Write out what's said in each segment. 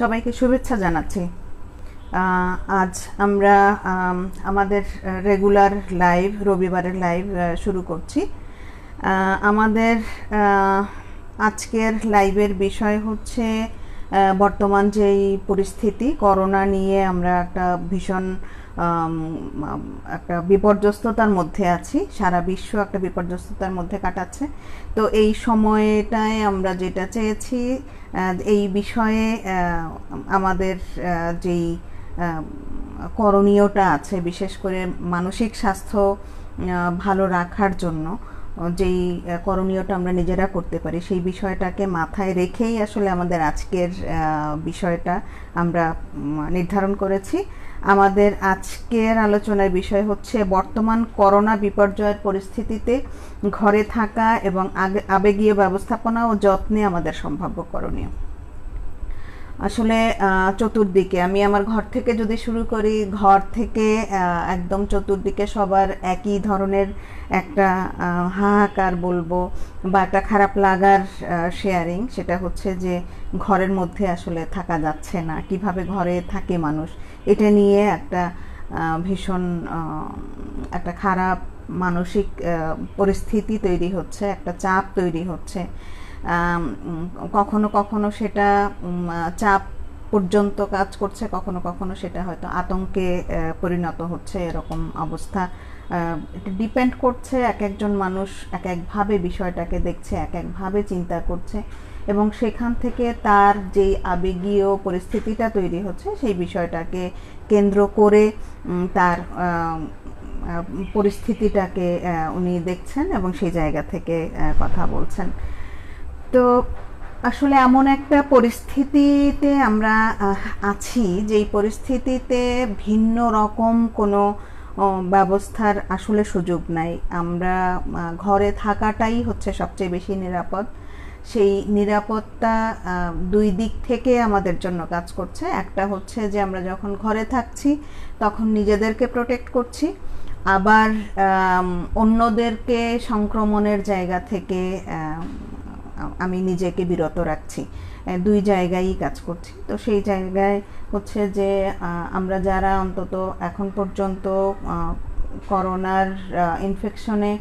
সবাইকে শুভেচ্ছা জানাচ্ছি আজ আমরা আমাদের রেগুলার লাইভ রবিবারের লাইভ শুরু করছি আমাদের আজকের লাইভের বিষয় হচ্ছে বর্তমান যেই পরিস্থিতি করোনা নিয়ে আমরা একটা ভীষণ একটা বিপর্যস্ততার মধ্যে আছি সারা বিশ্ব একটা বিপর্যস্ততার মধ্যে কাটাচ্ছে তো এই সময়টায় আমরা যেটা চেয়েছি এই বিষয়ে আমাদের যেই করণীয়টা আছে বিশেষ করে মানসিক স্বাস্থ্য ভালো রাখার জন্য যেই করণীয়টা আমরা নিজেরা করতে পারি সেই বিষয়টাকে মাথায় রেখেই আসলে আমাদের আজকের বিষয়টা আমরা নির্ধারণ করেছি আমাদের আজকের আলোচনার বিষয় হচ্ছে বর্তমান করোনা বিপর্যয়ের পরিস্থিতিতে ঘরে থাকা এবং আবেগীয় ব্যবস্থাপনা ও যত্নে আমাদের সম্ভাব্য করণীয় আসলে চতুর্দিকে আমি আমার ঘর থেকে যদি শুরু করি ঘর থেকে একদম চতুর্দিকে সবার একই ধরনের একটা হাহাকার বলবো বা একটা খারাপ লাগার শেয়ারিং সেটা হচ্ছে যে ঘরের মধ্যে আসলে থাকা যাচ্ছে না কিভাবে ঘরে থাকে মানুষ এটা নিয়ে একটা ভীষণ একটা খারাপ মানসিক পরিস্থিতি তৈরি হচ্ছে একটা চাপ তৈরি হচ্ছে কখনো কখনো সেটা চাপ পর্যন্ত কাজ করছে কখনো কখনো সেটা হয়তো আতঙ্কে পরিণত হচ্ছে এরকম অবস্থা এটা ডিপেন্ড করছে এক একজন মানুষ এক একভাবে বিষয়টাকে দেখছে এক একভাবে চিন্তা করছে এবং সেখান থেকে তার যেই আবেগীয় পরিস্থিতিটা তৈরি হচ্ছে সেই বিষয়টাকে কেন্দ্র করে তার পরিস্থিতিটাকে উনি দেখছেন এবং সেই জায়গা থেকে কথা বলছেন তো আসলে এমন একটা পরিস্থিতিতে আমরা আছি যেই পরিস্থিতিতে ভিন্ন রকম কোনো ব্যবস্থার আসলে সুযোগ নাই আমরা ঘরে থাকাটাই হচ্ছে সবচেয়ে বেশি নিরাপদ সেই নিরাপত্তা দুই দিক থেকে আমাদের জন্য কাজ করছে একটা হচ্ছে যে আমরা যখন ঘরে থাকছি তখন নিজেদেরকে প্রোটেক্ট করছি আবার অন্যদেরকে সংক্রমণের জায়গা থেকে আমি নিজেকে বিরত রাখছি দুই জায়গায়ই কাজ করছি তো সেই জায়গায় হচ্ছে যে আমরা যারা অন্তত এখন পর্যন্ত করোনার ইনফেকশনে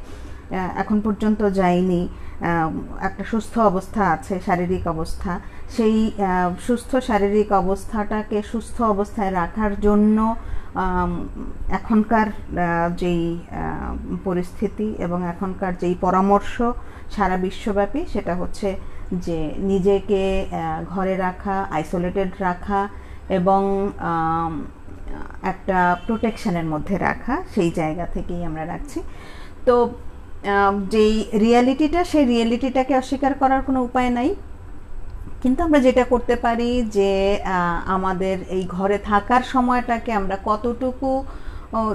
এখন পর্যন্ত যাইনি একটা সুস্থ অবস্থা আছে শারীরিক অবস্থা সেই সুস্থ শারীরিক অবস্থাটাকে সুস্থ অবস্থায় রাখার জন্য এখনকার যেই পরিস্থিতি এবং এখনকার যেই পরামর্শ সারা বিশ্বব্যাপী সেটা হচ্ছে যে নিজেকে ঘরে রাখা আইসোলেটেড রাখা এবং একটা প্রোটেকশনের মধ্যে রাখা সেই জায়গা থেকেই আমরা রাখছি তো যেই রিয়ালিটিটা সেই রিয়ালিটিটাকে অস্বীকার করার কোনো উপায় নাই কিন্তু আমরা যেটা করতে পারি যে আমাদের এই ঘরে থাকার সময়টাকে আমরা কতটুকু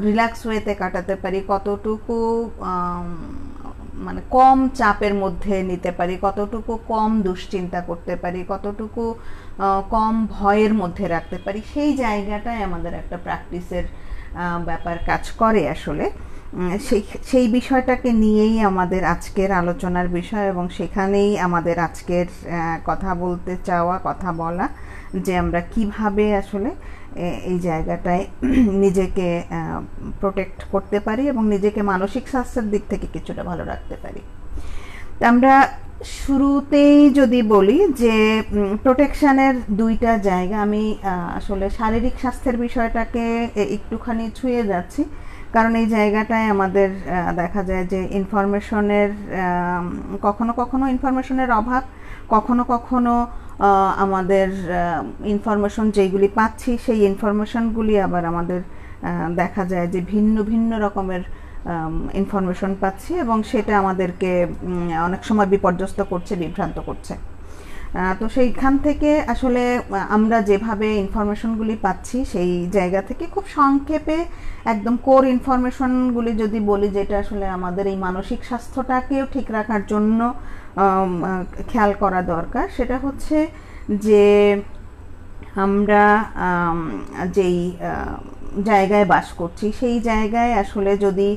রিল্যাক্স ওয়েতে কাটাতে পারি কতটুকু মানে কম চাপের মধ্যে নিতে পারি কতটুকু কম দুশ্চিন্তা করতে পারি কতটুকু কম ভয়ের মধ্যে রাখতে পারি সেই জায়গাটায় আমাদের একটা প্র্যাকটিসের ব্যাপার কাজ করে আসলে সেই সেই বিষয়টাকে নিয়েই আমাদের আজকের আলোচনার বিষয় এবং সেখানেই আমাদের আজকের কথা বলতে চাওয়া কথা বলা যে আমরা কিভাবে আসলে এই জায়গাটায় নিজেকে প্রোটেক্ট করতে পারি এবং নিজেকে মানসিক স্বাস্থ্যের দিক থেকে কিছুটা ভালো রাখতে পারি আমরা শুরুতেই যদি বলি যে প্রোটেকশানের দুইটা জায়গা আমি আসলে শারীরিক স্বাস্থ্যের বিষয়টাকে একটুখানি ছুঁয়ে যাচ্ছি কারণ এই জায়গাটায় আমাদের দেখা যায় যে ইনফরমেশনের কখনো কখনো ইনফরমেশনের অভাব কখনো কখনো আমাদের ইনফরমেশন যেগুলি পাচ্ছি সেই ইনফরমেশনগুলি আবার আমাদের দেখা যায় যে ভিন্ন ভিন্ন রকমের ইনফরমেশন পাচ্ছি এবং সেটা আমাদেরকে অনেক সময় বিপর্যস্ত করছে বিভ্রান্ত করছে তো সেইখান থেকে আসলে আমরা যেভাবে ইনফরমেশনগুলি পাচ্ছি সেই জায়গা থেকে খুব সংক্ষেপে একদম কোর ইনফরমেশনগুলি যদি বলি যেটা আসলে আমাদের এই মানসিক স্বাস্থ্যটাকেও ঠিক রাখার জন্য খেয়াল করা দরকার সেটা হচ্ছে যে আমরা যেই জায়গায় বাস করছি সেই জায়গায় আসলে যদি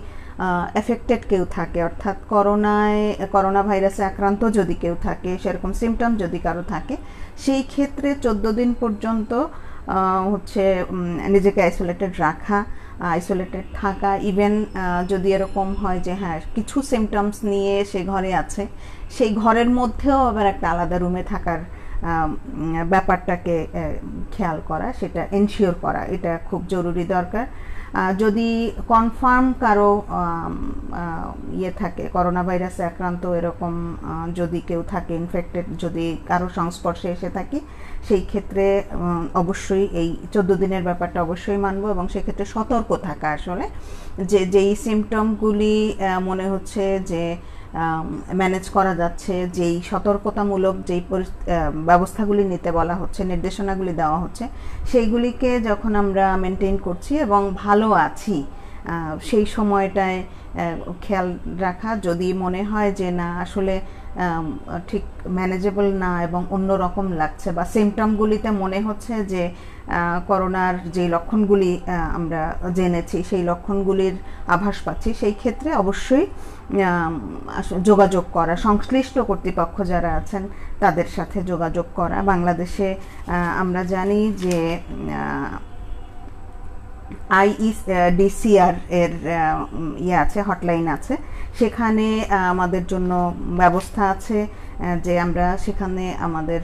এফেক্টেড কেউ থাকে অর্থাৎ করোনায় করোনা ভাইরাসে আক্রান্ত যদি কেউ থাকে সেরকম সিমটম যদি কারো থাকে সেই ক্ষেত্রে চোদ্দো দিন পর্যন্ত হচ্ছে নিজেকে আইসোলেটেড রাখা আইসোলেটেড থাকা ইভেন যদি এরকম হয় যে হ্যাঁ কিছু সিমটমস নিয়ে সে ঘরে আছে সেই ঘরের মধ্যেও আবার একটা আলাদা রুমে থাকার ব্যাপারটাকে খেয়াল করা সেটা এনশিওর করা এটা খুব জরুরি দরকার যদি কনফার্ম কারো ইয়ে থাকে করোনা ভাইরাসে আক্রান্ত এরকম যদি কেউ থাকে ইনফেক্টেড যদি কারো সংস্পর্শে এসে থাকি সেই ক্ষেত্রে অবশ্যই এই চোদ্দ দিনের ব্যাপারটা অবশ্যই মানব এবং সেক্ষেত্রে সতর্ক থাকা আসলে যে যেই সিমটমগুলি মনে হচ্ছে যে ম্যানেজ করা যাচ্ছে যেই সতর্কতামূলক যেই ব্যবস্থাগুলি নিতে বলা হচ্ছে নির্দেশনাগুলি দেওয়া হচ্ছে সেইগুলিকে যখন আমরা মেনটেন করছি এবং ভালো আছি সেই সময়টায় খেয়াল রাখা যদি মনে হয় যে না আসলে ঠিক ম্যানেজেবল না এবং অন্য রকম লাগছে বা সিমটমগুলিতে মনে হচ্ছে যে করোনার যে লক্ষণগুলি আমরা জেনেছি সেই লক্ষণগুলির আভাস পাচ্ছি সেই ক্ষেত্রে অবশ্যই যোগাযোগ করা সংশ্লিষ্ট কর্তৃপক্ষ যারা আছেন তাদের সাথে যোগাযোগ করা বাংলাদেশে আমরা জানি যে ডিসিআর এর ইয়ে আছে হটলাইন আছে সেখানে আমাদের জন্য ব্যবস্থা আছে যে আমরা সেখানে আমাদের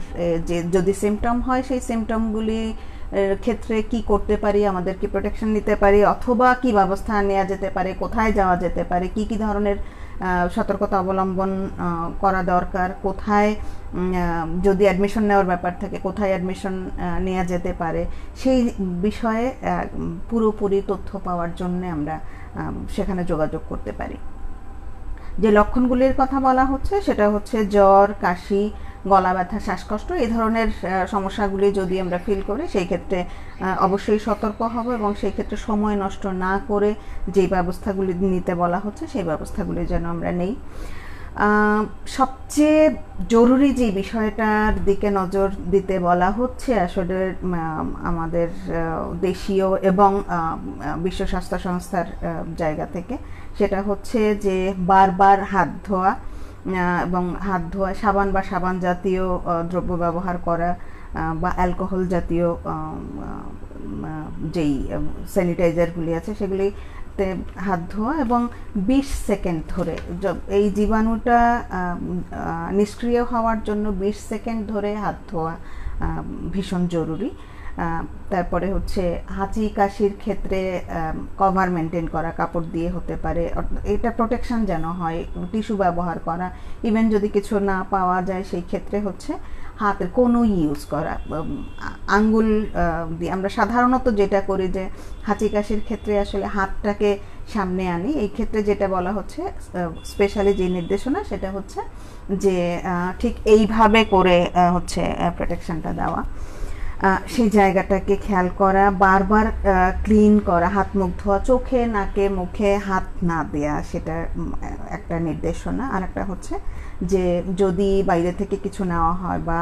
যে যদি সিমটম হয় সেই সিমটমগুলি ক্ষেত্রে কি করতে পারি আমাদের কি প্রোটেকশন নিতে পারি অথবা কি ব্যবস্থা নেওয়া যেতে পারে কোথায় যাওয়া যেতে পারে কি কি ধরনের সতর্কতা অবলম্বন করা দরকার কোথায় যদি অ্যাডমিশন নেওয়ার ব্যাপার থাকে কোথায় অ্যাডমিশন নেওয়া যেতে পারে সেই বিষয়ে পুরোপুরি তথ্য পাওয়ার জন্য আমরা সেখানে যোগাযোগ করতে পারি যে লক্ষণগুলির কথা বলা হচ্ছে সেটা হচ্ছে জ্বর কাশি গলা ব্যথা শ্বাসকষ্ট এই ধরনের সমস্যাগুলি যদি আমরা ফিল করি সেই ক্ষেত্রে অবশ্যই সতর্ক হব এবং সেই ক্ষেত্রে সময় নষ্ট না করে যে ব্যবস্থাগুলি নিতে বলা হচ্ছে সেই ব্যবস্থাগুলি যেন আমরা নেই সবচেয়ে জরুরি যে বিষয়টার দিকে নজর দিতে বলা হচ্ছে আসলে আমাদের দেশীয় এবং বিশ্ব স্বাস্থ্য সংস্থার জায়গা থেকে সেটা হচ্ছে যে বারবার হাত ধোয়া এবং হাত ধোয়া সাবান বা সাবান জাতীয় দ্রব্য ব্যবহার করা বা অ্যালকোহল জাতীয় যেই স্যানিটাইজারগুলি আছে সেগুলি হাত ধোয়া এবং বিশ সেকেন্ড ধরে এই জীবাণুটা নিষ্ক্রিয় হওয়ার জন্য বিশ সেকেন্ড ধরে হাত ধোয়া ভীষণ জরুরি তারপরে হচ্ছে হাঁচি কাশির ক্ষেত্রে কভার মেনটেন করা কাপড় দিয়ে হতে পারে এটা প্রোটেকশন যেন হয় টিস্যু ব্যবহার করা ইভেন যদি কিছু না পাওয়া যায় সেই ক্ষেত্রে হচ্ছে হাতের কোনো ইউজ করা আঙ্গুল দিয়ে আমরা সাধারণত যেটা করি যে হাঁচি কাশির ক্ষেত্রে আসলে হাতটাকে সামনে আনি এই ক্ষেত্রে যেটা বলা হচ্ছে স্পেশালি যে নির্দেশনা সেটা হচ্ছে যে ঠিক এইভাবে করে হচ্ছে প্রোটেকশনটা দেওয়া সেই জায়গাটাকে খেয়াল করা বারবার ক্লিন করা হাত মুখ ধোয়া চোখে নাকে মুখে হাত না দেয়া সেটা একটা নির্দেশনা আর একটা হচ্ছে যে যদি বাইরে থেকে কিছু নেওয়া হয় বা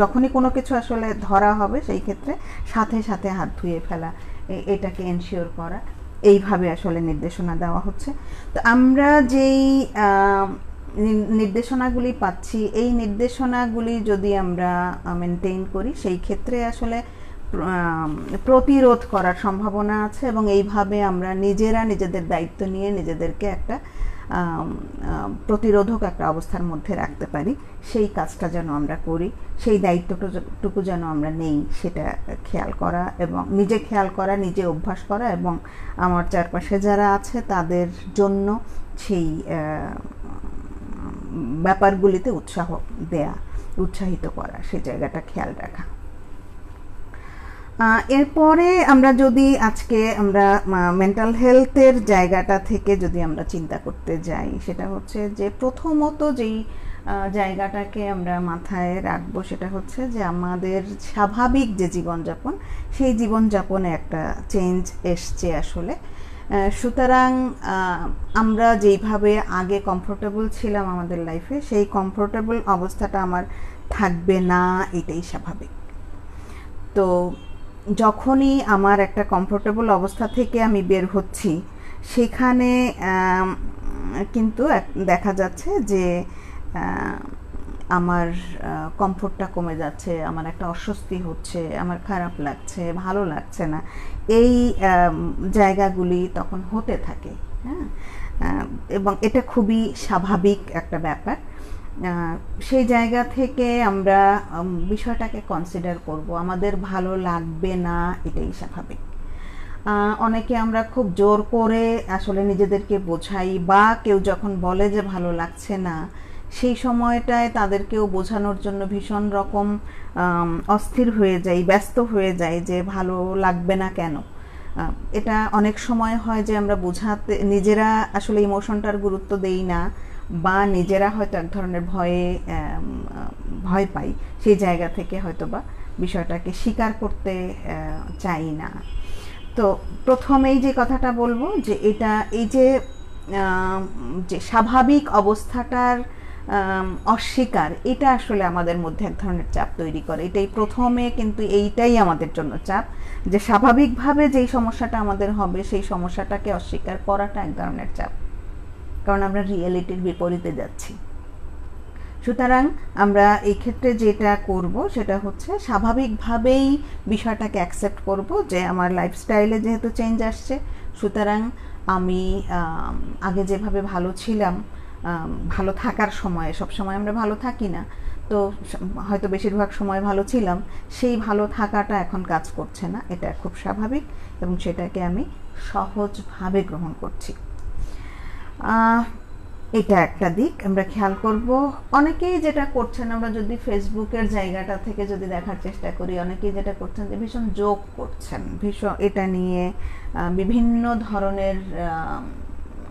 যখনই কোনো কিছু আসলে ধরা হবে সেই ক্ষেত্রে সাথে সাথে হাত ধুয়ে ফেলা এটাকে এনশিওর করা এইভাবে আসলে নির্দেশনা দেওয়া হচ্ছে তো আমরা যেই নির্দেশনাগুলি পাচ্ছি এই নির্দেশনাগুলি যদি আমরা মেনটেন করি সেই ক্ষেত্রে আসলে প্রতিরোধ করার সম্ভাবনা আছে এবং এইভাবে আমরা নিজেরা নিজেদের দায়িত্ব নিয়ে নিজেদেরকে একটা প্রতিরোধক একটা অবস্থার মধ্যে রাখতে পারি সেই কাজটা যেন আমরা করি সেই দায়িত্বটুকু যেন আমরা নেই সেটা খেয়াল করা এবং নিজে খেয়াল করা নিজে অভ্যাস করা এবং আমার চারপাশে যারা আছে তাদের জন্য সেই ব্যাপারগুলিতে উৎসাহ দেয়া উৎসাহিত করা সেই জায়গাটা খেয়াল রাখা এরপরে আমরা যদি আজকে আমরা মেন্টাল হেলথের জায়গাটা থেকে যদি আমরা চিন্তা করতে যাই সেটা হচ্ছে যে প্রথমত যেই জায়গাটাকে আমরা মাথায় রাখবো সেটা হচ্ছে যে আমাদের স্বাভাবিক যে জীবনযাপন সেই জীবনযাপনে একটা চেঞ্জ এসছে আসলে সুতরাং আমরা যেইভাবে আগে কমফোর্টেবল ছিলাম আমাদের লাইফে সেই কমফোর্টেবল অবস্থাটা আমার থাকবে না এটাই স্বাভাবিক তো যখনই আমার একটা কমফোর্টেবল অবস্থা থেকে আমি বের হচ্ছি সেখানে কিন্তু দেখা যাচ্ছে যে আমার কমফোর্টটা কমে যাচ্ছে আমার একটা অস্বস্তি হচ্ছে আমার খারাপ লাগছে ভালো লাগছে না এই জায়গাগুলি তখন হতে থাকে হ্যাঁ এবং এটা খুবই স্বাভাবিক একটা ব্যাপার সেই জায়গা থেকে আমরা বিষয়টাকে কনসিডার করব আমাদের ভালো লাগবে না এটাই স্বাভাবিক অনেকে আমরা খুব জোর করে আসলে নিজেদেরকে বোঝাই বা কেউ যখন বলে যে ভালো লাগছে না সেই সময়টায় তাদেরকেও বোঝানোর জন্য ভীষণ রকম অস্থির হয়ে যায় ব্যস্ত হয়ে যায় যে ভালো লাগবে না কেন এটা অনেক সময় হয় যে আমরা বোঝাতে নিজেরা আসলে ইমোশনটার গুরুত্ব দেই না বা নিজেরা হয়তো এক ধরনের ভয়ে ভয় পাই সেই জায়গা থেকে হয়তো বা বিষয়টাকে স্বীকার করতে চাই না তো প্রথমেই যে কথাটা বলবো যে এটা এই যে যে স্বাভাবিক অবস্থাটার অস্বীকার এটা আসলে আমাদের মধ্যে এক ধরনের চাপ তৈরি করে এটাই প্রথমে কিন্তু এইটাই আমাদের জন্য চাপ যে স্বাভাবিকভাবে যেই সমস্যাটা আমাদের হবে সেই সমস্যাটাকে অস্বীকার করাটা এক ধরনের চাপ কারণ আমরা রিয়েলিটির বিপরীতে যাচ্ছি সুতরাং আমরা এই ক্ষেত্রে যেটা করব সেটা হচ্ছে স্বাভাবিকভাবেই বিষয়টাকে অ্যাকসেপ্ট করব যে আমার লাইফস্টাইলে যেহেতু চেঞ্জ আসছে সুতরাং আমি আগে যেভাবে ভালো ছিলাম ভালো থাকার সময়ে সবসময় আমরা ভালো থাকি না তো হয়তো বেশিরভাগ সময় ভালো ছিলাম সেই ভালো থাকাটা এখন কাজ করছে না এটা খুব স্বাভাবিক এবং সেটাকে আমি সহজভাবে গ্রহণ করছি এটা একটা দিক আমরা খেয়াল করব অনেকেই যেটা করছেন আমরা যদি ফেসবুকের জায়গাটা থেকে যদি দেখার চেষ্টা করি অনেকেই যেটা করছেন যে ভীষণ যোগ করছেন ভীষণ এটা নিয়ে বিভিন্ন ধরনের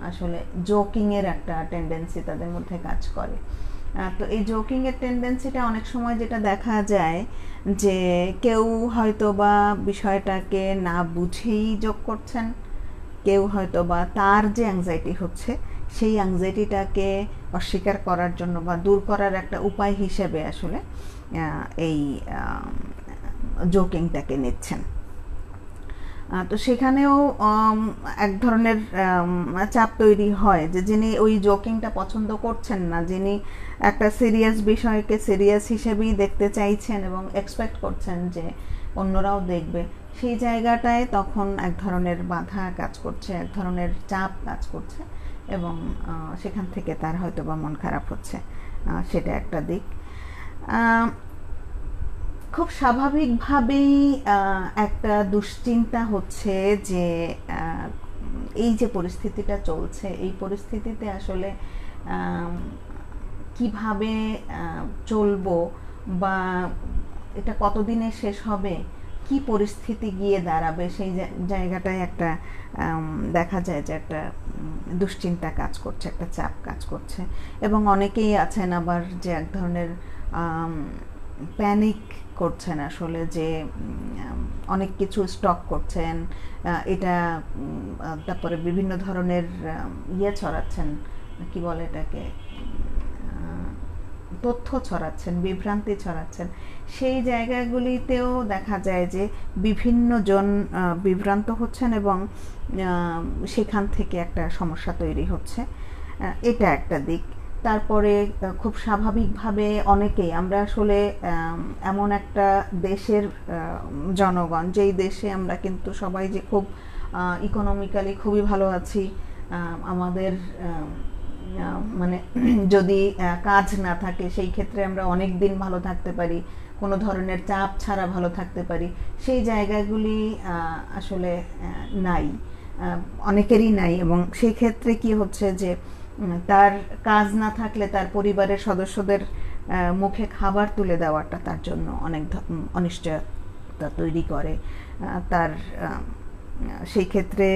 আসলে জোকিংয়ের একটা টেন্ডেন্সি তাদের মধ্যে কাজ করে তো এই জোকিংয়ের টেন্ডেন্সিটা অনেক সময় যেটা দেখা যায় যে কেউ হয়তো বা বিষয়টাকে না বুঝেই যোগ করছেন কেউ হয়তো বা তার যে অ্যাংজাইটি হচ্ছে সেই অ্যাংজাইটিটাকে অস্বীকার করার জন্য বা দূর করার একটা উপায় হিসেবে আসলে এই জোকিংটাকে নিচ্ছেন তো সেখানেও এক ধরনের চাপ তৈরি হয় যে যিনি ওই জোকিংটা পছন্দ করছেন না যিনি একটা সিরিয়াস বিষয়কে সিরিয়াস হিসেবেই দেখতে চাইছেন এবং এক্সপেক্ট করছেন যে অন্যরাও দেখবে সেই জায়গাটায় তখন এক ধরনের বাধা কাজ করছে এক ধরনের চাপ কাজ করছে এবং সেখান থেকে তার হয়তো বা মন খারাপ হচ্ছে সেটা একটা দিক খুব স্বাভাবিকভাবেই একটা দুশ্চিন্তা হচ্ছে যে এই যে পরিস্থিতিটা চলছে এই পরিস্থিতিতে আসলে কিভাবে চলবো বা এটা কতদিনে শেষ হবে কি পরিস্থিতি গিয়ে দাঁড়াবে সেই জায়গাটায় একটা দেখা যায় যে একটা দুশ্চিন্তা কাজ করছে একটা চাপ কাজ করছে এবং অনেকেই আছেন আবার যে এক ধরনের প্যানিক করছেন আসলে যে অনেক কিছু স্টক করছেন এটা তারপরে বিভিন্ন ধরনের ইয়ে ছড়াচ্ছেন কি বলে এটাকে তথ্য ছড়াচ্ছেন বিভ্রান্তি ছড়াচ্ছেন সেই জায়গাগুলিতেও দেখা যায় যে বিভিন্ন জন বিভ্রান্ত হচ্ছেন এবং সেখান থেকে একটা সমস্যা তৈরি হচ্ছে এটা একটা দিক তারপরে খুব স্বাভাবিকভাবে অনেকেই আমরা আসলে এমন একটা দেশের জনগণ যেই দেশে আমরা কিন্তু সবাই যে খুব ইকোনমিক্যালি খুবই ভালো আছি আমাদের মানে যদি কাজ না থাকে সেই ক্ষেত্রে আমরা অনেক দিন ভালো থাকতে পারি কোনো ধরনের চাপ ছাড়া ভালো থাকতে পারি সেই জায়গাগুলি আসলে নাই অনেকেরই নাই এবং সেই ক্ষেত্রে কি হচ্ছে যে তার কাজ না থাকলে তার পরিবারের সদস্যদের মুখে খাবার তুলে দেওয়াটা তার জন্য অনেক অনিশ্চয়তা তৈরি করে তার সেই ক্ষেত্রে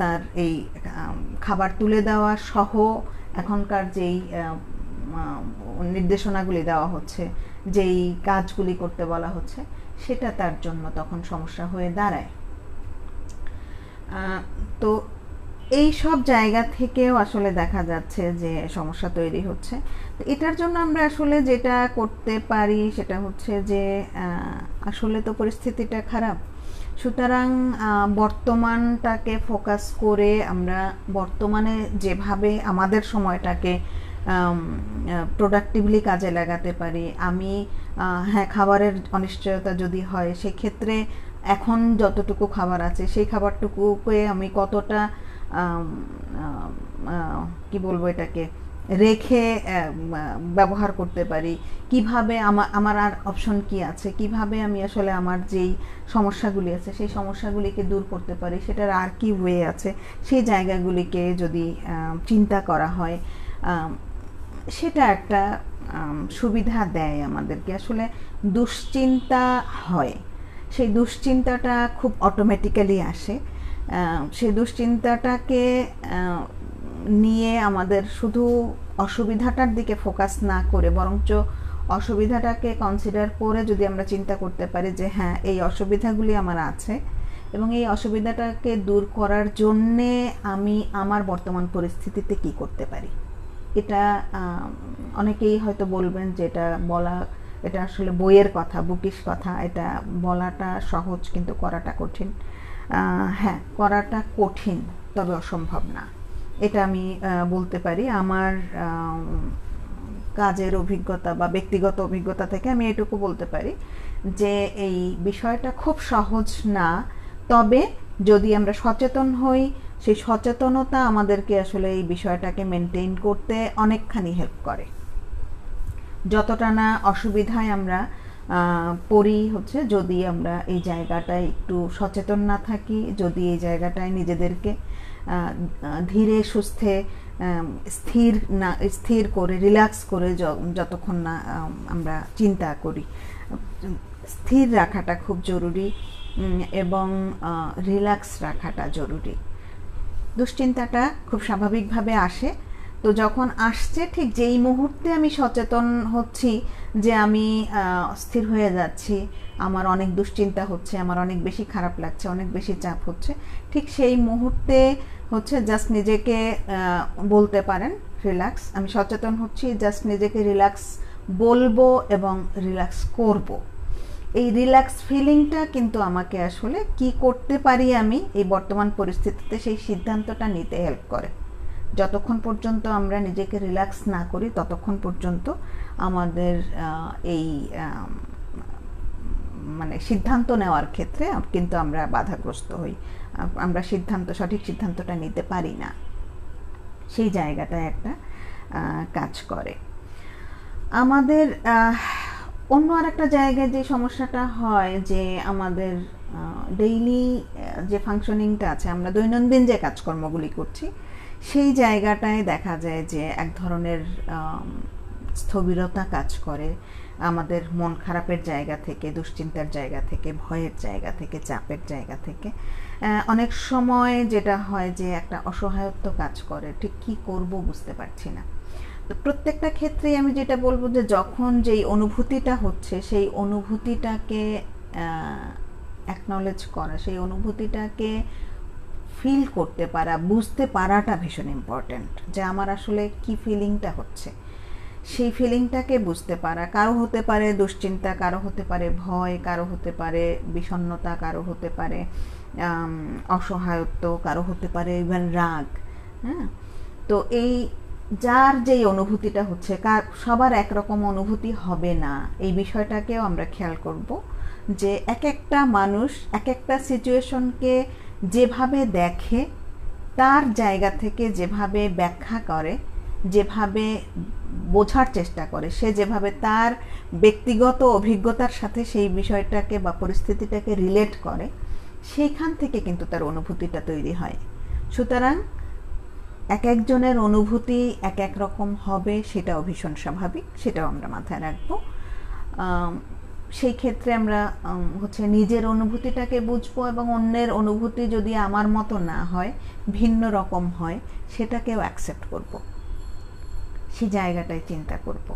তার এই খাবার তুলে দেওয়া সহ এখনকার যেই নির্দেশনাগুলি দেওয়া হচ্ছে যেই কাজগুলি করতে বলা হচ্ছে সেটা তার জন্য তখন সমস্যা হয়ে দাঁড়ায় তো এই সব জায়গা থেকেও আসলে দেখা যাচ্ছে যে সমস্যা তৈরি হচ্ছে তো এটার জন্য আমরা আসলে যেটা করতে পারি সেটা হচ্ছে যে আসলে তো পরিস্থিতিটা খারাপ সুতরাং বর্তমানটাকে ফোকাস করে আমরা বর্তমানে যেভাবে আমাদের সময়টাকে প্রোডাক্টিভলি কাজে লাগাতে পারি আমি হ্যাঁ খাবারের অনিশ্চয়তা যদি হয় সেক্ষেত্রে এখন যতটুকু খাবার আছে সেই খাবারটুকুকে আমি কতটা কি বলবো এটাকে রেখে ব্যবহার করতে পারি কিভাবে আমার আমার আর অপশন কি আছে কিভাবে আমি আসলে আমার যেই সমস্যাগুলি আছে সেই সমস্যাগুলিকে দূর করতে পারি সেটার আর কি ওয়ে আছে সেই জায়গাগুলিকে যদি চিন্তা করা হয় সেটা একটা সুবিধা দেয় আমাদেরকে আসলে দুশ্চিন্তা হয় সেই দুশ্চিন্তাটা খুব অটোমেটিক্যালি আসে সেই দুশ্চিন্তাটাকে নিয়ে আমাদের শুধু অসুবিধাটার দিকে ফোকাস না করে বরঞ্চ অসুবিধাটাকে কনসিডার করে যদি আমরা চিন্তা করতে পারি যে হ্যাঁ এই অসুবিধাগুলি আমার আছে এবং এই অসুবিধাটাকে দূর করার জন্যে আমি আমার বর্তমান পরিস্থিতিতে কি করতে পারি এটা অনেকেই হয়তো বলবেন যে এটা বলা এটা আসলে বইয়ের কথা বুকিশ কথা এটা বলাটা সহজ কিন্তু করাটা কঠিন হ্যাঁ করাটা কঠিন তবে অসম্ভব না এটা আমি বলতে পারি আমার কাজের অভিজ্ঞতা বা ব্যক্তিগত অভিজ্ঞতা থেকে আমি এটুকু বলতে পারি যে এই বিষয়টা খুব সহজ না তবে যদি আমরা সচেতন হই সেই সচেতনতা আমাদেরকে আসলে এই বিষয়টাকে মেনটেন করতে অনেকখানি হেল্প করে যতটা না অসুবিধায় আমরা পড়ি হচ্ছে যদি আমরা এই জায়গাটায় একটু সচেতন না থাকি যদি এই জায়গাটায় নিজেদেরকে ধীরে সুস্থে স্থির না স্থির করে রিল্যাক্স করে যতক্ষণ না আমরা চিন্তা করি স্থির রাখাটা খুব জরুরি এবং রিল্যাক্স রাখাটা জরুরি দুশ্চিন্তাটা খুব স্বাভাবিকভাবে আসে তো যখন আসছে ঠিক যেই মুহূর্তে আমি সচেতন হচ্ছি যে আমি অস্থির হয়ে যাচ্ছি আমার অনেক দুশ্চিন্তা হচ্ছে আমার অনেক বেশি খারাপ লাগছে অনেক বেশি চাপ হচ্ছে ঠিক সেই মুহূর্তে হচ্ছে জাস্ট নিজেকে বলতে পারেন রিল্যাক্স আমি সচেতন হচ্ছি জাস্ট নিজেকে রিল্যাক্স বলবো এবং রিল্যাক্স করব। এই রিল্যাক্স ফিলিংটা কিন্তু আমাকে আসলে কি করতে পারি আমি এই বর্তমান পরিস্থিতিতে সেই সিদ্ধান্তটা নিতে হেল্প করে যতক্ষণ পর্যন্ত আমরা নিজেকে রিল্যাক্স না করি ততক্ষণ পর্যন্ত আমাদের এই মানে সিদ্ধান্ত নেওয়ার ক্ষেত্রে কিন্তু আমরা বাধাগ্রস্ত হই আমরা সিদ্ধান্ত সঠিক সিদ্ধান্তটা নিতে পারি না সেই জায়গাটায় একটা কাজ করে আমাদের অন্য আর একটা জায়গায় যে সমস্যাটা হয় যে আমাদের ডেইলি যে ফাংশনিংটা আছে আমরা দৈনন্দিন যে কাজকর্মগুলি করছি সেই জায়গাটায় দেখা যায় যে এক ধরনের স্থবিরতা কাজ করে আমাদের মন খারাপের জায়গা থেকে দুশ্চিন্তার জায়গা থেকে ভয়ের জায়গা থেকে চাপের জায়গা থেকে অনেক সময় যেটা হয় যে একটা অসহায়ত্ব কাজ করে ঠিক কী করব বুঝতে পারছি না তো প্রত্যেকটা ক্ষেত্রেই আমি যেটা বলবো যে যখন যেই অনুভূতিটা হচ্ছে সেই অনুভূতিটাকে অ্যাকনলেজ করা সেই অনুভূতিটাকে ফিল করতে পারা বুঝতে পারাটা ভীষণ ইম্পর্ট্যান্ট যে আমার আসলে কি ফিলিংটা হচ্ছে সেই ফিলিংটাকে বুঝতে পারা কারো হতে পারে দুশ্চিন্তা কারো হতে পারে ভয় কারো হতে পারে বিষণ্নতা কারো হতে পারে অসহায়ত্ব কারো হতে পারে ইভেন রাগ হ্যাঁ তো এই যার যেই অনুভূতিটা হচ্ছে কার সবার একরকম অনুভূতি হবে না এই বিষয়টাকেও আমরা খেয়াল করব যে এক একটা মানুষ এক একটা সিচুয়েশনকে যেভাবে দেখে তার জায়গা থেকে যেভাবে ব্যাখ্যা করে যেভাবে বোঝার চেষ্টা করে সে যেভাবে তার ব্যক্তিগত অভিজ্ঞতার সাথে সেই বিষয়টাকে বা পরিস্থিতিটাকে রিলেট করে সেইখান থেকে কিন্তু তার অনুভূতিটা তৈরি হয় সুতরাং এক একজনের অনুভূতি এক এক রকম হবে সেটাও ভীষণ স্বাভাবিক সেটাও আমরা মাথায় রাখবো সেই ক্ষেত্রে আমরা হচ্ছে নিজের অনুভূতিটাকে বুঝবো এবং অন্যের অনুভূতি যদি আমার মতো না হয় ভিন্ন রকম হয় সেটাকেও অ্যাকসেপ্ট করব সেই জায়গাটায় চিন্তা করব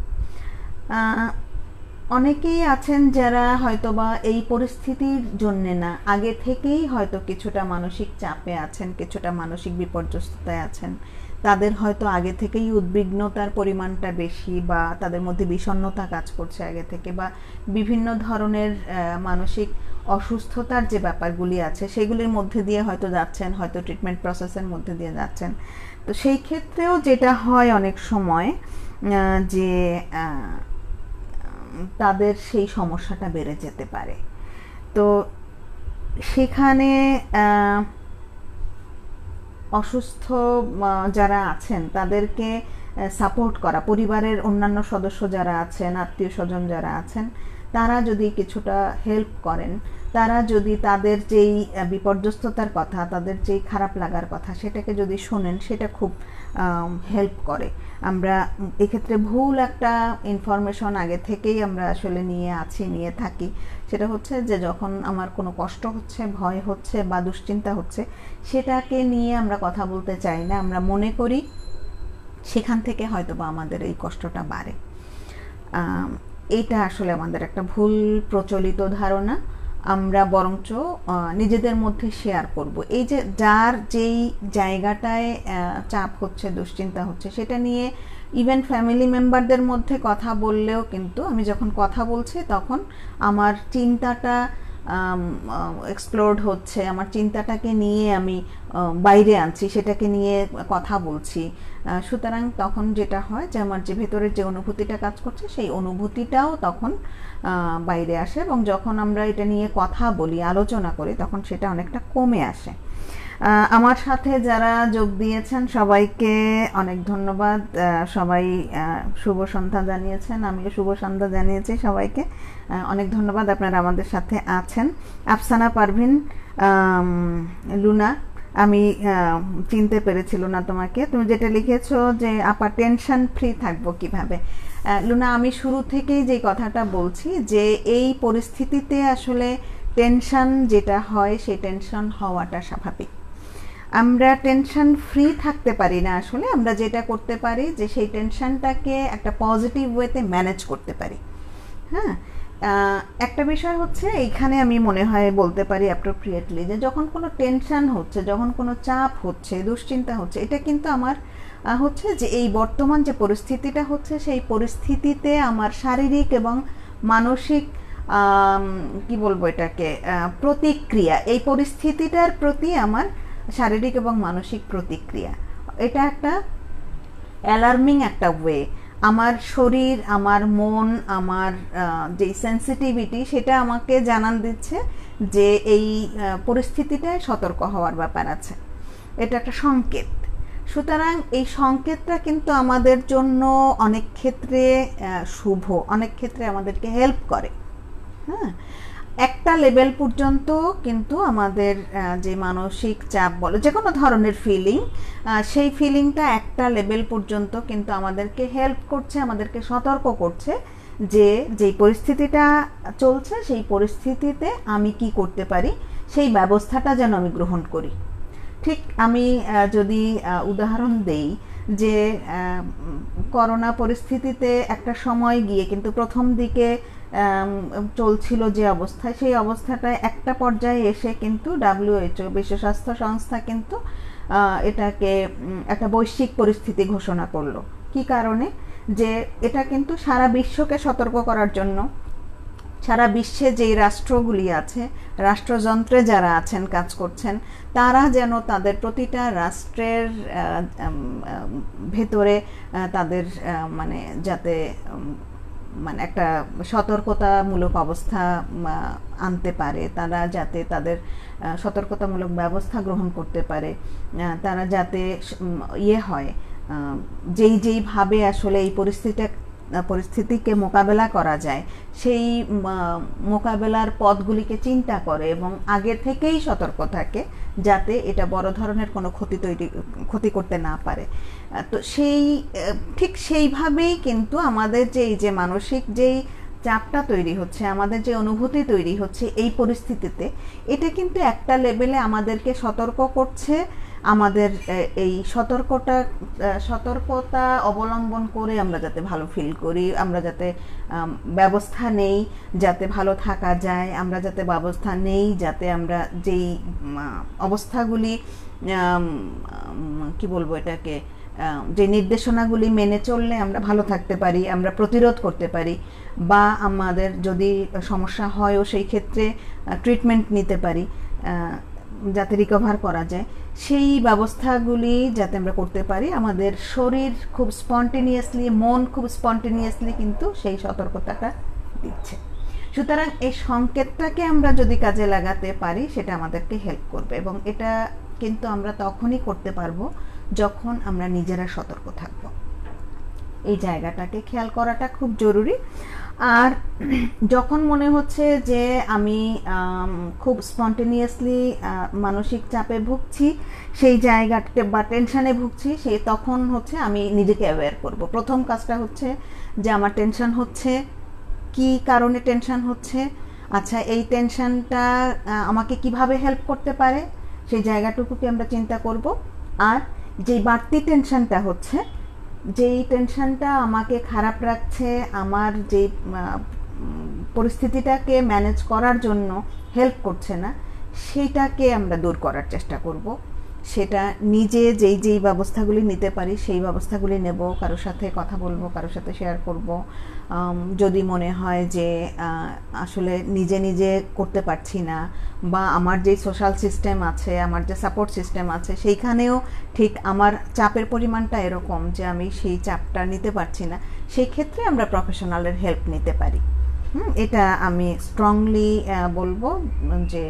অনেকেই আছেন যারা হয়তোবা এই পরিস্থিতির জন্যে না আগে থেকেই হয়তো কিছুটা মানসিক চাপে আছেন কিছুটা মানসিক বিপর্যস্ততায় আছেন তাদের হয়তো আগে থেকেই উদ্বিগ্নতার পরিমাণটা বেশি বা তাদের মধ্যে বিষণ্নতা কাজ করছে আগে থেকে বা বিভিন্ন ধরনের মানসিক অসুস্থতার যে ব্যাপারগুলি আছে সেগুলির মধ্যে দিয়ে হয়তো যাচ্ছেন হয়তো ট্রিটমেন্ট প্রসেসের মধ্যে দিয়ে যাচ্ছেন তো সেই ক্ষেত্রেও যেটা হয় অনেক সময় যে তাদের সেই সমস্যাটা বেড়ে যেতে পারে তো সেখানে অসুস্থ যারা আছেন তাদেরকে সাপোর্ট করা পরিবারের অন্যান্য সদস্য যারা আছেন আত্মীয় স্বজন যারা আছেন তারা যদি কিছুটা হেল্প করেন তারা যদি তাদের যেই বিপর্যস্ততার কথা তাদের যেই খারাপ লাগার কথা সেটাকে যদি শোনেন সেটা খুব হেল্প করে আমরা এক্ষেত্রে ভুল একটা ইনফরমেশন আগে থেকেই আমরা আসলে নিয়ে আছি নিয়ে থাকি সেটা হচ্ছে যে যখন আমার কোনো কষ্ট হচ্ছে ভয় হচ্ছে বা দুশ্চিন্তা হচ্ছে সেটাকে নিয়ে আমরা কথা বলতে চাই না আমরা মনে করি সেখান থেকে হয়তো বা আমাদের এই কষ্টটা বাড়ে এটা আসলে আমাদের একটা ভুল প্রচলিত ধারণা আমরা বরঞ্চ নিজেদের মধ্যে শেয়ার করব এই যে যার যেই জায়গাটায় চাপ হচ্ছে দুশ্চিন্তা হচ্ছে সেটা নিয়ে ইভেন ফ্যামিলি মেম্বারদের মধ্যে কথা বললেও কিন্তু আমি যখন কথা বলছি তখন আমার চিন্তাটা এক্সপ্লোর্ড হচ্ছে আমার চিন্তাটাকে নিয়ে আমি বাইরে আনছি সেটাকে নিয়ে কথা বলছি সুতরাং তখন যেটা হয় যে আমার যে ভেতরের যে অনুভূতিটা কাজ করছে সেই অনুভূতিটাও তখন বাইরে আসে এবং যখন আমরা এটা নিয়ে কথা বলি আলোচনা করি তখন সেটা অনেকটা কমে আসে আমার সাথে যারা যোগ দিয়েছেন সবাইকে অনেক ধন্যবাদ সবাই শুভ সন্ধ্যা জানিয়েছেন আমিও শুভ সন্ধ্যা জানিয়েছি সবাইকে অনেক ধন্যবাদ আপনারা আমাদের সাথে আছেন আফসানা পারভিন লুনা আমি চিনতে পেরেছিল না তোমাকে তুমি যেটা লিখেছো যে আপা টেনশন ফ্রি থাকবো কিভাবে লুনা আমি শুরু থেকেই যে কথাটা বলছি যে এই পরিস্থিতিতে আসলে টেনশন যেটা হয় সেই টেনশন হওয়াটা স্বাভাবিক আমরা টেনশন ফ্রি থাকতে পারি না আসলে আমরা যেটা করতে পারি যে সেই টেনশনটাকে একটা পজিটিভ ওয়েতে ম্যানেজ করতে পারি হ্যাঁ একটা বিষয় হচ্ছে এইখানে আমি মনে হয় বলতে পারি অ্যাপ্রোপ্রিয়েটলি যে যখন কোনো টেনশান হচ্ছে যখন কোনো চাপ হচ্ছে দুশ্চিন্তা হচ্ছে এটা কিন্তু আমার হচ্ছে যে এই বর্তমান যে পরিস্থিতিটা হচ্ছে সেই পরিস্থিতিতে আমার শারীরিক এবং মানসিক কি বলবো এটাকে প্রতিক্রিয়া এই পরিস্থিতিটার প্রতি আমার শারীরিক এবং মানসিক প্রতিক্রিয়া এটা একটা অ্যালার্মিং একটা ওয়ে আমার শরীর আমার মন আমার যে সেন্সিটিভিটি সেটা আমাকে জানান দিচ্ছে যে এই পরিস্থিতিটায় সতর্ক হওয়ার ব্যাপার আছে এটা একটা সংকেত সুতরাং এই সংকেতটা কিন্তু আমাদের জন্য অনেক ক্ষেত্রে শুভ অনেক ক্ষেত্রে আমাদেরকে হেল্প করে হ্যাঁ একটা লেভেল পর্যন্ত কিন্তু আমাদের যে মানসিক চাপ বলো যে কোনো ধরনের ফিলিং সেই ফিলিংটা একটা লেভেল পর্যন্ত কিন্তু আমাদেরকে হেল্প করছে আমাদেরকে সতর্ক করছে যে যেই পরিস্থিতিটা চলছে সেই পরিস্থিতিতে আমি কি করতে পারি সেই ব্যবস্থাটা যেন আমি গ্রহণ করি ঠিক আমি যদি উদাহরণ দেই যে করোনা পরিস্থিতিতে একটা সময় গিয়ে কিন্তু প্রথম দিকে চলছিল যে অবস্থায় সেই অবস্থাটায় একটা পর্যায়ে এসে কিন্তু ডাব্লিউএইচও বিশ্ব স্বাস্থ্য সংস্থা কিন্তু এটাকে একটা বৈশ্বিক পরিস্থিতি ঘোষণা করলো কি কারণে যে এটা কিন্তু সারা বিশ্বকে সতর্ক করার জন্য সারা বিশ্বে যেই রাষ্ট্রগুলি আছে রাষ্ট্রযন্ত্রে যারা আছেন কাজ করছেন তারা যেন তাদের প্রতিটা রাষ্ট্রের ভেতরে তাদের মানে যাতে মানে একটা সতর্কতামূলক অবস্থা আনতে পারে তারা যাতে তাদের সতর্কতামূলক ব্যবস্থা গ্রহণ করতে পারে তারা যাতে ইয়ে হয় যেই যেইভাবে আসলে এই পরিস্থিতিটা পরিস্থিতিকে মোকাবেলা করা যায় সেই মোকাবেলার পথগুলিকে চিন্তা করে এবং আগে থেকেই সতর্ক থাকে যাতে এটা বড় ধরনের কোনো ক্ষতি তৈরি ক্ষতি করতে না পারে তো সেই ঠিক সেইভাবেই কিন্তু আমাদের যে যে মানসিক যেই চাপটা তৈরি হচ্ছে আমাদের যে অনুভূতি তৈরি হচ্ছে এই পরিস্থিতিতে এটা কিন্তু একটা লেভেলে আমাদেরকে সতর্ক করছে আমাদের এই সতর্কটা সতর্কতা অবলম্বন করে আমরা যাতে ভালো ফিল করি আমরা যাতে ব্যবস্থা নেই যাতে ভালো থাকা যায় আমরা যাতে ব্যবস্থা নেই যাতে আমরা যেই অবস্থাগুলি কি বলবো এটাকে যে নির্দেশনাগুলি মেনে চললে আমরা ভালো থাকতে পারি আমরা প্রতিরোধ করতে পারি বা আমাদের যদি সমস্যা হয়ও সেই ক্ষেত্রে ট্রিটমেন্ট নিতে পারি যাতে রিকভার করা যায় সেই ব্যবস্থাগুলি যাতে আমরা করতে পারি আমাদের শরীর খুব স্পন্টেনিয়াসলি মন খুব স্পন্টেনিয়াসলি কিন্তু সেই সতর্কতাটা দিচ্ছে সুতরাং এই সংকেতটাকে আমরা যদি কাজে লাগাতে পারি সেটা আমাদেরকে হেল্প করবে এবং এটা কিন্তু আমরা তখনই করতে পারবো যখন আমরা নিজেরা সতর্ক থাকবো এই জায়গাটাকে খেয়াল করাটা খুব জরুরি আর যখন মনে হচ্ছে যে আমি খুব স্পন্টেনিয়াসলি মানসিক চাপে ভুগছি সেই জায়গাটাতে বা টেনশানে ভুগছি সেই তখন হচ্ছে আমি নিজেকে অ্যাওয়্যার করব প্রথম কাজটা হচ্ছে যে আমার টেনশান হচ্ছে কি কারণে টেনশান হচ্ছে আচ্ছা এই টেনশানটা আমাকে কিভাবে হেল্প করতে পারে সেই জায়গাটুকুকে আমরা চিন্তা করব আর যেই বাড়তি টেনশানটা হচ্ছে যেই টেনশনটা আমাকে খারাপ রাখছে আমার যেই পরিস্থিতিটাকে ম্যানেজ করার জন্য হেল্প করছে না সেইটাকে আমরা দূর করার চেষ্টা করব সেটা নিজে যেই যেই ব্যবস্থাগুলি নিতে পারি সেই ব্যবস্থাগুলি নেব কারোর সাথে কথা বলবো কারোর সাথে শেয়ার করব যদি মনে হয় যে আসলে নিজে নিজে করতে পারছি না বা আমার যে সোশ্যাল সিস্টেম আছে আমার যে সাপোর্ট সিস্টেম আছে সেইখানেও ঠিক আমার চাপের পরিমাণটা এরকম যে আমি সেই চাপটা নিতে পারছি না সেই ক্ষেত্রে আমরা প্রফেশনালের হেল্প নিতে পারি এটা আমি স্ট্রংলি বলবো যে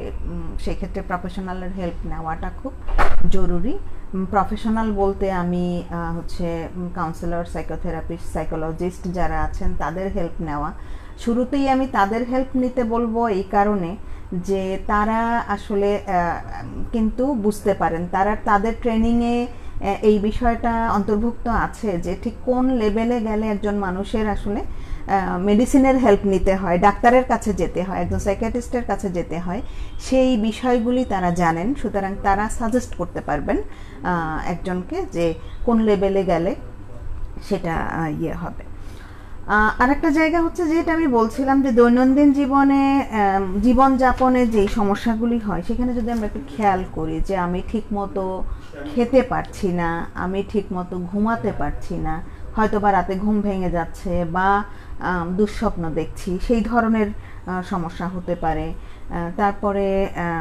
সেক্ষেত্রে প্রফেশনালের হেল্প নেওয়াটা খুব জরুরি প্রফেশনাল বলতে আমি হচ্ছে কাউন্সিলর সাইকোথেরাপিস্ট সাইকোলজিস্ট যারা আছেন তাদের হেল্প নেওয়া শুরুতেই আমি তাদের হেল্প নিতে বলবো এই কারণে যে তারা আসলে কিন্তু বুঝতে পারেন তারা তাদের ট্রেনিংয়ে এই বিষয়টা অন্তর্ভুক্ত আছে যে ঠিক কোন লেভেলে গেলে একজন মানুষের আসলে মেডিসিনের হেল্প নিতে হয় ডাক্তারের কাছে যেতে হয় একজন সাইকিয়াট্রিস্টের কাছে যেতে হয় সেই বিষয়গুলি তারা জানেন সুতরাং তারা সাজেস্ট করতে পারবেন একজনকে যে কোন লেভেলে গেলে সেটা ইয়ে হবে আরেকটা জায়গা হচ্ছে যেটা আমি বলছিলাম যে দৈনন্দিন জীবনে জীবনযাপনে যেই সমস্যাগুলি হয় সেখানে যদি আমরা একটু খেয়াল করি যে আমি ঠিকমতো খেতে পারছি না আমি ঠিকমতো ঘুমাতে পারছি না হয়তো বা রাতে ঘুম ভেঙে যাচ্ছে বা দুঃস্বপ্ন দেখছি সেই ধরনের সমস্যা হতে পারে তারপরে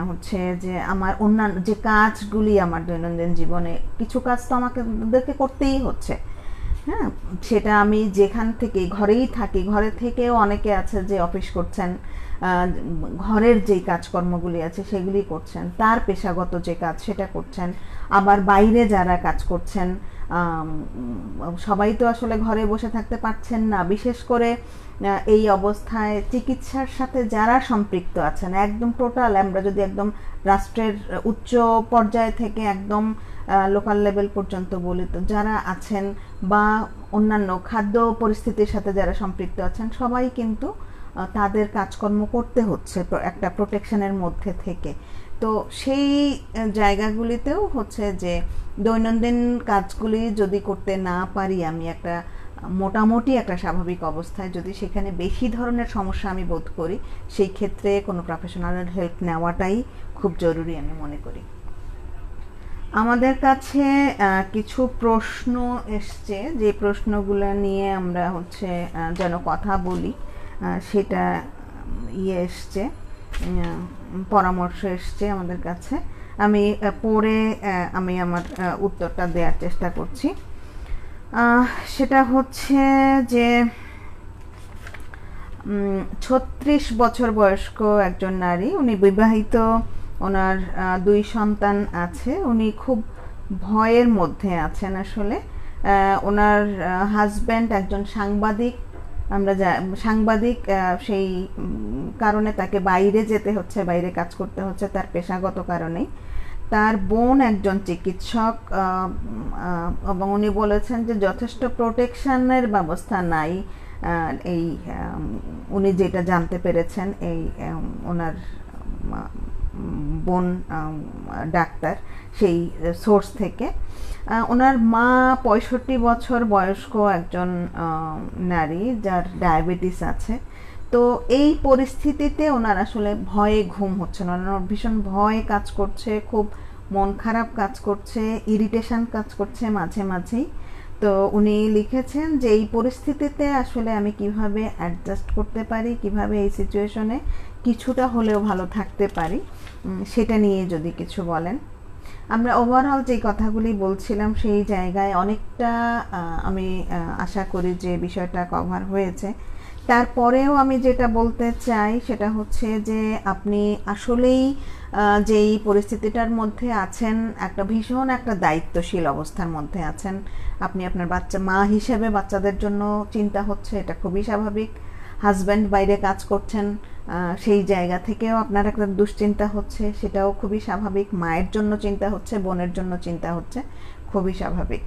হচ্ছে যে আমার অন্যান্য যে কাজগুলি আমার দৈনন্দিন জীবনে কিছু কাজ তো আমাকে দেখে করতেই হচ্ছে হ্যাঁ সেটা আমি যেখান থেকে ঘরেই থাকি ঘরে থেকেও অনেকে আছে যে অফিস করছেন ঘরের যেই কাজকর্মগুলি আছে সেগুলি করছেন তার পেশাগত যে কাজ সেটা করছেন আবার বাইরে যারা কাজ করছেন সবাই তো আসলে ঘরে বসে থাকতে পারছেন না বিশেষ করে এই অবস্থায় চিকিৎসার সাথে যারা সম্পৃক্ত আছেন একদম টোটাল আমরা যদি একদম রাষ্ট্রের উচ্চ পর্যায় থেকে একদম লোকাল লেভেল পর্যন্ত বলি তো যারা আছেন বা অন্যান্য খাদ্য পরিস্থিতির সাথে যারা সম্পৃক্ত আছেন সবাই কিন্তু তাদের কাজকর্ম করতে হচ্ছে একটা প্রোটেকশনের মধ্যে থেকে তো সেই জায়গাগুলিতেও হচ্ছে যে দৈনন্দিন কাজগুলি যদি করতে না পারি আমি একটা মোটামুটি একটা স্বাভাবিক অবস্থায় যদি সেখানে বেশি ধরনের সমস্যা আমি বোধ করি সেই ক্ষেত্রে কোনো প্রফেশনালের হেল্প নেওয়াটাই খুব জরুরি আমি মনে করি আমাদের কাছে কিছু প্রশ্ন এসছে যে প্রশ্নগুলো নিয়ে আমরা হচ্ছে যেন কথা বলি সেটা ইয়ে এসছে পরামর্শ এসছে আমাদের কাছে আমি পড়ে আমি আমার উত্তরটা দেওয়ার চেষ্টা করছি সেটা হচ্ছে যে ছত্রিশ বছর বয়স্ক একজন নারী উনি বিবাহিত ওনার দুই সন্তান আছে উনি খুব ভয়ের মধ্যে আছেন আসলে ওনার হাজব্যান্ড একজন সাংবাদিক আমরা যা সাংবাদিক সেই কারণে তাকে বাইরে যেতে হচ্ছে বাইরে কাজ করতে হচ্ছে তার পেশাগত কারণে তার বোন একজন চিকিৎসক এবং উনি বলেছেন যে যথেষ্ট প্রোটেকশনের ব্যবস্থা নাই এই উনি যেটা জানতে পেরেছেন এই ওনার বোন ডাক্তার সেই সোর্স থেকে ওনার মা পঁয়ষট্টি বছর বয়স্ক একজন নারী যার ডায়াবেটিস আছে তো এই পরিস্থিতিতে ওনার আসলে ভয়ে ঘুম হচ্ছে না ওনার ভীষণ ভয়ে কাজ করছে খুব মন খারাপ কাজ করছে ইরিটেশন কাজ করছে মাঝে মাঝেই তো উনি লিখেছেন যে এই পরিস্থিতিতে আসলে আমি কিভাবে অ্যাডজাস্ট করতে পারি কিভাবে এই সিচুয়েশনে কিছুটা হলেও ভালো থাকতে পারি সেটা নিয়ে যদি কিছু বলেন আমরা ওভারঅল যে কথাগুলি বলছিলাম সেই জায়গায় অনেকটা আমি আশা করি যে বিষয়টা কভার হয়েছে তারপরেও আমি যেটা বলতে চাই সেটা হচ্ছে যে আপনি আসলেই যেই পরিস্থিতিটার মধ্যে আছেন একটা ভীষণ একটা দায়িত্বশীল অবস্থার মধ্যে আছেন আপনি আপনার বাচ্চা মা হিসেবে বাচ্চাদের জন্য চিন্তা হচ্ছে এটা খুবই স্বাভাবিক হাজব্যান্ড বাইরে কাজ করছেন সেই জায়গা থেকেও আপনার একটা দুশ্চিন্তা হচ্ছে সেটাও খুবই স্বাভাবিক মায়ের জন্য চিন্তা হচ্ছে বোনের জন্য চিন্তা হচ্ছে খুবই স্বাভাবিক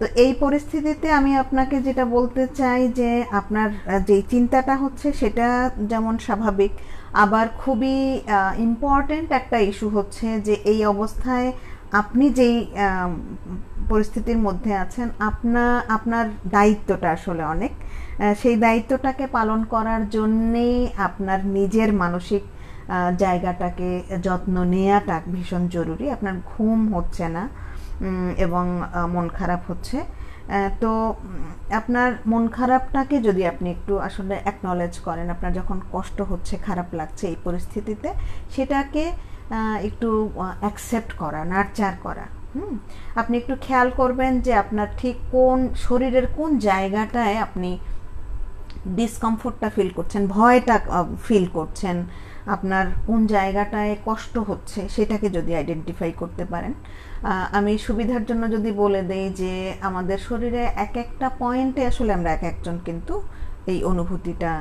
তো এই পরিস্থিতিতে আমি আপনাকে যেটা বলতে চাই যে আপনার যে চিন্তাটা হচ্ছে সেটা যেমন স্বাভাবিক আবার খুবই ইম্পর্ট্যান্ট একটা ইস্যু হচ্ছে যে এই অবস্থায় আপনি যেই পরিস্থিতির মধ্যে আছেন আপনা আপনার দায়িত্বটা আসলে অনেক সেই দায়িত্বটাকে পালন করার জন্যেই আপনার নিজের মানসিক জায়গাটাকে যত্ন নেওয়াটা ভীষণ জরুরি আপনার ঘুম হচ্ছে না এবং মন খারাপ হচ্ছে তো আপনার মন খারাপটাকে যদি আপনি একটু আসলে অ্যাকনলেজ করেন আপনার যখন কষ্ট হচ্ছে খারাপ লাগছে এই পরিস্থিতিতে সেটাকে একটু অ্যাকসেপ্ট করা নার্চার করা হুম আপনি একটু খেয়াল করবেন যে আপনার ঠিক কোন শরীরের কোন জায়গাটায় আপনি ডিসকমফোর্টটা ফিল করছেন ভয়টা ফিল করছেন আপনার কোন জায়গাটায় কষ্ট হচ্ছে সেটাকে যদি আইডেন্টিফাই করতে পারেন আমি সুবিধার জন্য যদি বলে দেই যে আমাদের শরীরে এক একটা পয়েন্টে আসলে আমরা এক একজন কিন্তু এই অনুভূতিটা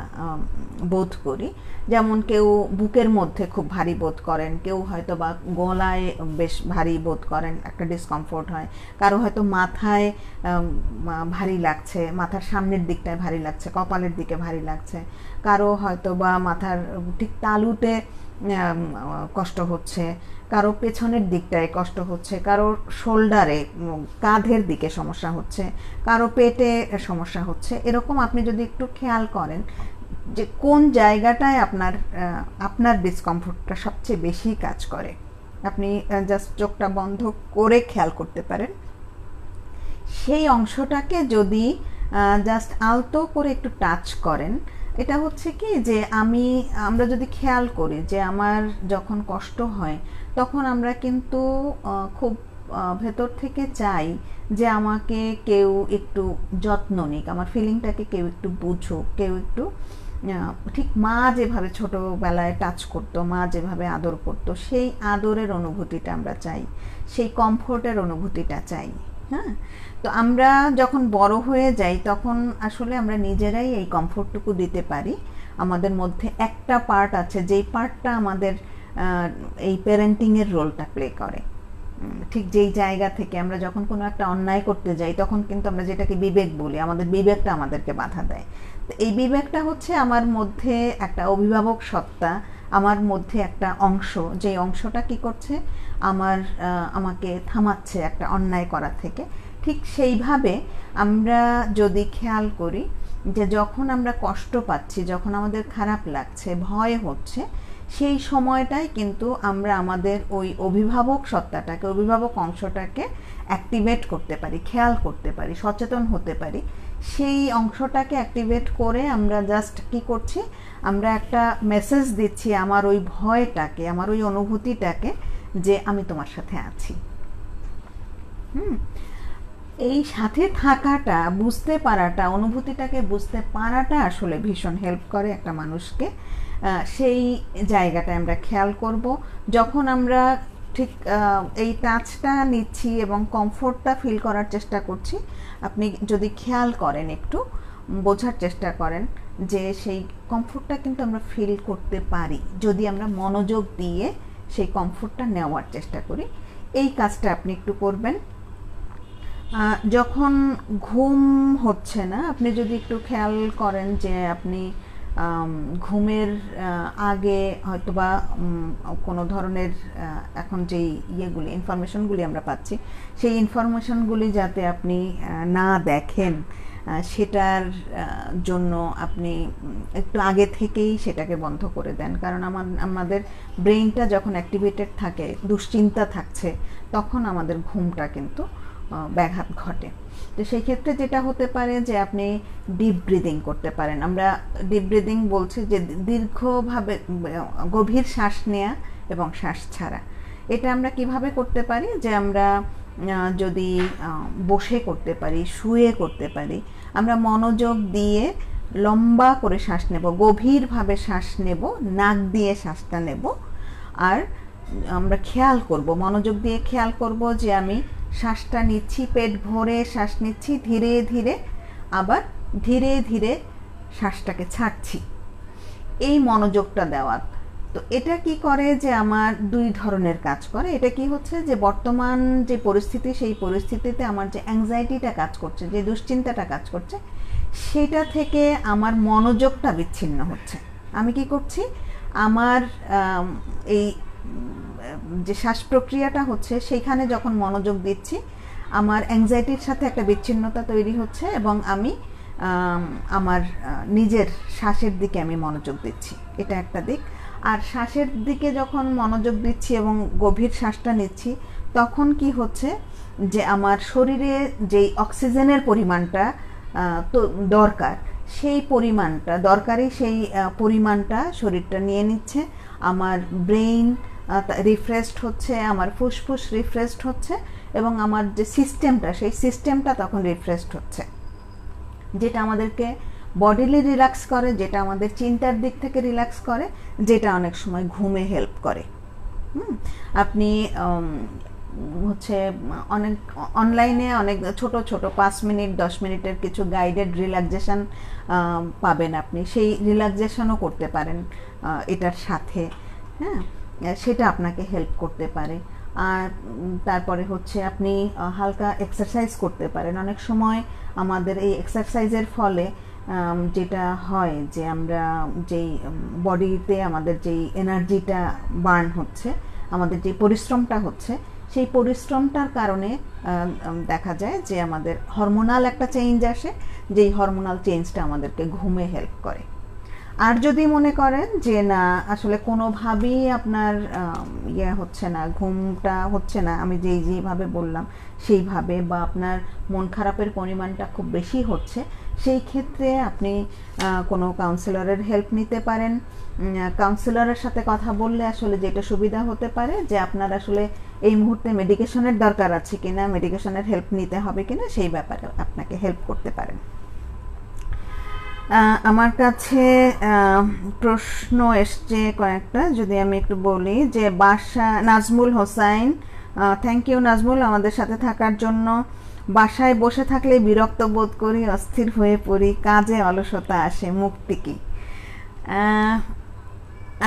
বোধ করি যেমন কেউ বুকের মধ্যে খুব ভারী বোধ করেন কেউ হয়তো বা গলায় বেশ ভারী বোধ করেন একটা ডিসকমফোর্ট হয় কারো হয়তো মাথায় ভারী লাগছে মাথার সামনের দিকটায় ভারী লাগছে কপালের দিকে ভারী লাগছে কারো হয়তো বা মাথার ঠিক তালুতে কষ্ট হচ্ছে কারো পেছনের দিকটায় কষ্ট হচ্ছে কারো শোল্ডারে কাঁধের দিকে সমস্যা হচ্ছে কারো পেটে সমস্যা হচ্ছে এরকম আপনি যদি একটু খেয়াল করেন যে কোন জায়গাটায় আপনার আপনার ডিসকমফোর্টটা সবচেয়ে বেশি কাজ করে আপনি জাস্ট চোখটা বন্ধ করে খেয়াল করতে পারেন সেই অংশটাকে যদি জাস্ট আলতো করে একটু টাচ করেন এটা হচ্ছে কি যে আমি আমরা যদি খেয়াল করি যে আমার যখন কষ্ট হয় তখন আমরা কিন্তু খুব ভেতর থেকে চাই যে আমাকে কেউ একটু যত্ন নিক আমার ফিলিংটাকে কেউ একটু বুঝুক কেউ একটু ঠিক মা যেভাবে ছোটোবেলায় টাচ করতো মা যেভাবে আদর করতো সেই আদরের অনুভূতিটা আমরা চাই সেই কমফোর্টের অনুভূতিটা চাই হ্যাঁ তো আমরা যখন বড় হয়ে যাই তখন আসলে আমরা নিজেরাই এই কমফোর্টটুকু দিতে পারি আমাদের মধ্যে একটা পার্ট আছে যেই পার্টটা আমাদের এই প্যারেন্টিংয়ের রোলটা প্লে করে ঠিক যেই জায়গা থেকে আমরা যখন কোনো একটা অন্যায় করতে যাই তখন কিন্তু আমরা যেটাকে বিবেক বলি আমাদের বিবেকটা আমাদেরকে বাধা দেয় তো এই বিবেকটা হচ্ছে আমার মধ্যে একটা অভিভাবক সত্তা আমার মধ্যে একটা অংশ যে অংশটা কি করছে আমার আমাকে থামাচ্ছে একটা অন্যায় করা থেকে ঠিক সেইভাবে আমরা যদি খেয়াল করি যে যখন আমরা কষ্ট পাচ্ছি যখন আমাদের খারাপ লাগছে ভয় হচ্ছে সেই সময়টাই কিন্তু আমরা আমাদের ওই অভিভাবক সত্তাটাকে অভিভাবক অংশটাকে অ্যাক্টিভেট করতে পারি খেয়াল করতে পারি সচেতন হতে পারি সেই অংশটাকে অ্যাক্টিভেট করে আমরা জাস্ট কি করছি আমরা একটা মেসেজ দিচ্ছি আমার ওই ভয়টাকে আমার ওই অনুভূতিটাকে যে আমি তোমার সাথে আছি হুম এই সাথে থাকাটা বুঝতে পারাটা অনুভূতিটাকে বুঝতে পারাটা আসলে ভীষণ হেল্প করে একটা মানুষকে সেই জায়গাটায় আমরা খেয়াল করব যখন আমরা ঠিক এই টাচটা নিচ্ছি এবং কমফোর্টটা ফিল করার চেষ্টা করছি আপনি যদি খেয়াল করেন একটু বোঝার চেষ্টা করেন যে সেই কমফোর্টটা কিন্তু আমরা ফিল করতে পারি যদি আমরা মনোযোগ দিয়ে সেই কমফোর্টটা নেওয়ার চেষ্টা করি এই কাজটা আপনি একটু করবেন যখন ঘুম হচ্ছে না আপনি যদি একটু খেয়াল করেন যে আপনি ঘুমের আগে হয়তোবা কোনো ধরনের এখন যেই ইয়েগুলি ইনফরমেশনগুলি আমরা পাচ্ছি সেই ইনফরমেশনগুলি যাতে আপনি না দেখেন সেটার জন্য আপনি একটু আগে থেকেই সেটাকে বন্ধ করে দেন কারণ আমার আমাদের ব্রেইনটা যখন অ্যাক্টিভেটেড থাকে দুশ্চিন্তা থাকছে তখন আমাদের ঘুমটা কিন্তু ব্যাঘাত ঘটে তো সেই ক্ষেত্রে যেটা হতে পারে যে আপনি ডিপ ব্রিদিং করতে পারেন আমরা ডিপ ব্রিদিং বলছি যে দীর্ঘভাবে গভীর শ্বাস নেয়া এবং শ্বাস ছাড়া এটা আমরা কিভাবে করতে পারি যে আমরা যদি বসে করতে পারি শুয়ে করতে পারি আমরা মনোযোগ দিয়ে লম্বা করে শ্বাস নেব গভীরভাবে শ্বাস নেব নাক দিয়ে শ্বাসটা নেব আর আমরা খেয়াল করব মনোযোগ দিয়ে খেয়াল করব যে আমি শ্বাসটা নিচ্ছি পেট ভরে শ্বাস নিচ্ছি ধীরে ধীরে আবার ধীরে ধীরে শ্বাসটাকে ছাড়ছি এই মনোযোগটা দেওয়ার তো এটা কি করে যে আমার দুই ধরনের কাজ করে এটা কি হচ্ছে যে বর্তমান যে পরিস্থিতি সেই পরিস্থিতিতে আমার যে অ্যাংজাইটিটা কাজ করছে যে দুশ্চিন্তাটা কাজ করছে সেটা থেকে আমার মনোযোগটা বিচ্ছিন্ন হচ্ছে আমি কি করছি আমার এই যে শ্বাস প্রক্রিয়াটা হচ্ছে সেইখানে যখন মনোযোগ দিচ্ছি আমার অ্যাংজাইটির সাথে একটা বিচ্ছিন্নতা তৈরি হচ্ছে এবং আমি আমার নিজের শ্বাসের দিকে আমি মনোযোগ দিচ্ছি এটা একটা দিক আর শ্বাসের দিকে যখন মনোযোগ দিচ্ছি এবং গভীর শ্বাসটা নিচ্ছি তখন কি হচ্ছে যে আমার শরীরে যেই অক্সিজেনের পরিমাণটা তো দরকার সেই পরিমাণটা দরকারি সেই পরিমাণটা শরীরটা নিয়ে নিচ্ছে আমার ব্রেইন রিফ্রেশড হচ্ছে আমার ফুসফুস রিফ্রেশড হচ্ছে এবং আমার যে সিস্টেমটা সেই সিস্টেমটা তখন রিফ্রেশড হচ্ছে যেটা আমাদেরকে বডিলি রিল্যাক্স করে যেটা আমাদের চিন্তার দিক থেকে রিল্যাক্স করে যেটা অনেক সময় ঘুমে হেল্প করে আপনি হচ্ছে অনেক অনলাইনে অনেক ছোট ছোট পাঁচ মিনিট দশ মিনিটের কিছু গাইডেড রিল্যাক্সেশন পাবেন আপনি সেই রিল্যাক্সেশনও করতে পারেন এটার সাথে হ্যাঁ সেটা আপনাকে হেল্প করতে পারে আর তারপরে হচ্ছে আপনি হালকা এক্সারসাইজ করতে পারেন অনেক সময় আমাদের এই এক্সারসাইজের ফলে যেটা হয় যে আমরা যেই বডিতে আমাদের যেই এনার্জিটা বার্ন হচ্ছে আমাদের যে পরিশ্রমটা হচ্ছে সেই পরিশ্রমটার কারণে দেখা যায় যে আমাদের হরমোনাল একটা চেঞ্জ আসে যেই হরমোনাল চেঞ্জটা আমাদেরকে ঘুমে হেল্প করে আর যদি মনে করেন যে না আসলে কোনোভাবেই আপনার ইয়ে হচ্ছে না ঘুমটা হচ্ছে না আমি যেই যেইভাবে বললাম সেইভাবে বা আপনার মন খারাপের পরিমাণটা খুব বেশি হচ্ছে সেই ক্ষেত্রে আপনি কোনো কাউন্সিলরের হেল্প নিতে পারেন কাউন্সিলরের সাথে কথা বললে আসলে যেটা সুবিধা হতে পারে যে আপনার আসলে এই মুহূর্তে মেডিকেশনের দরকার আছে কিনা মেডিকেশনের হেল্প নিতে হবে কিনা সেই ব্যাপারে আপনাকে হেল্প করতে পারেন আমার কাছে প্রশ্ন এসছে কয়েকটা যদি আমি একটু বলি যে বাসা নাজমুল হোসাইন থ্যাংক ইউ নাজমুল আমাদের সাথে থাকার জন্য বাসায় বসে থাকলে বিরক্ত বোধ করি অস্থির হয়ে পড়ি কাজে অলসতা আসে মুক্তি কি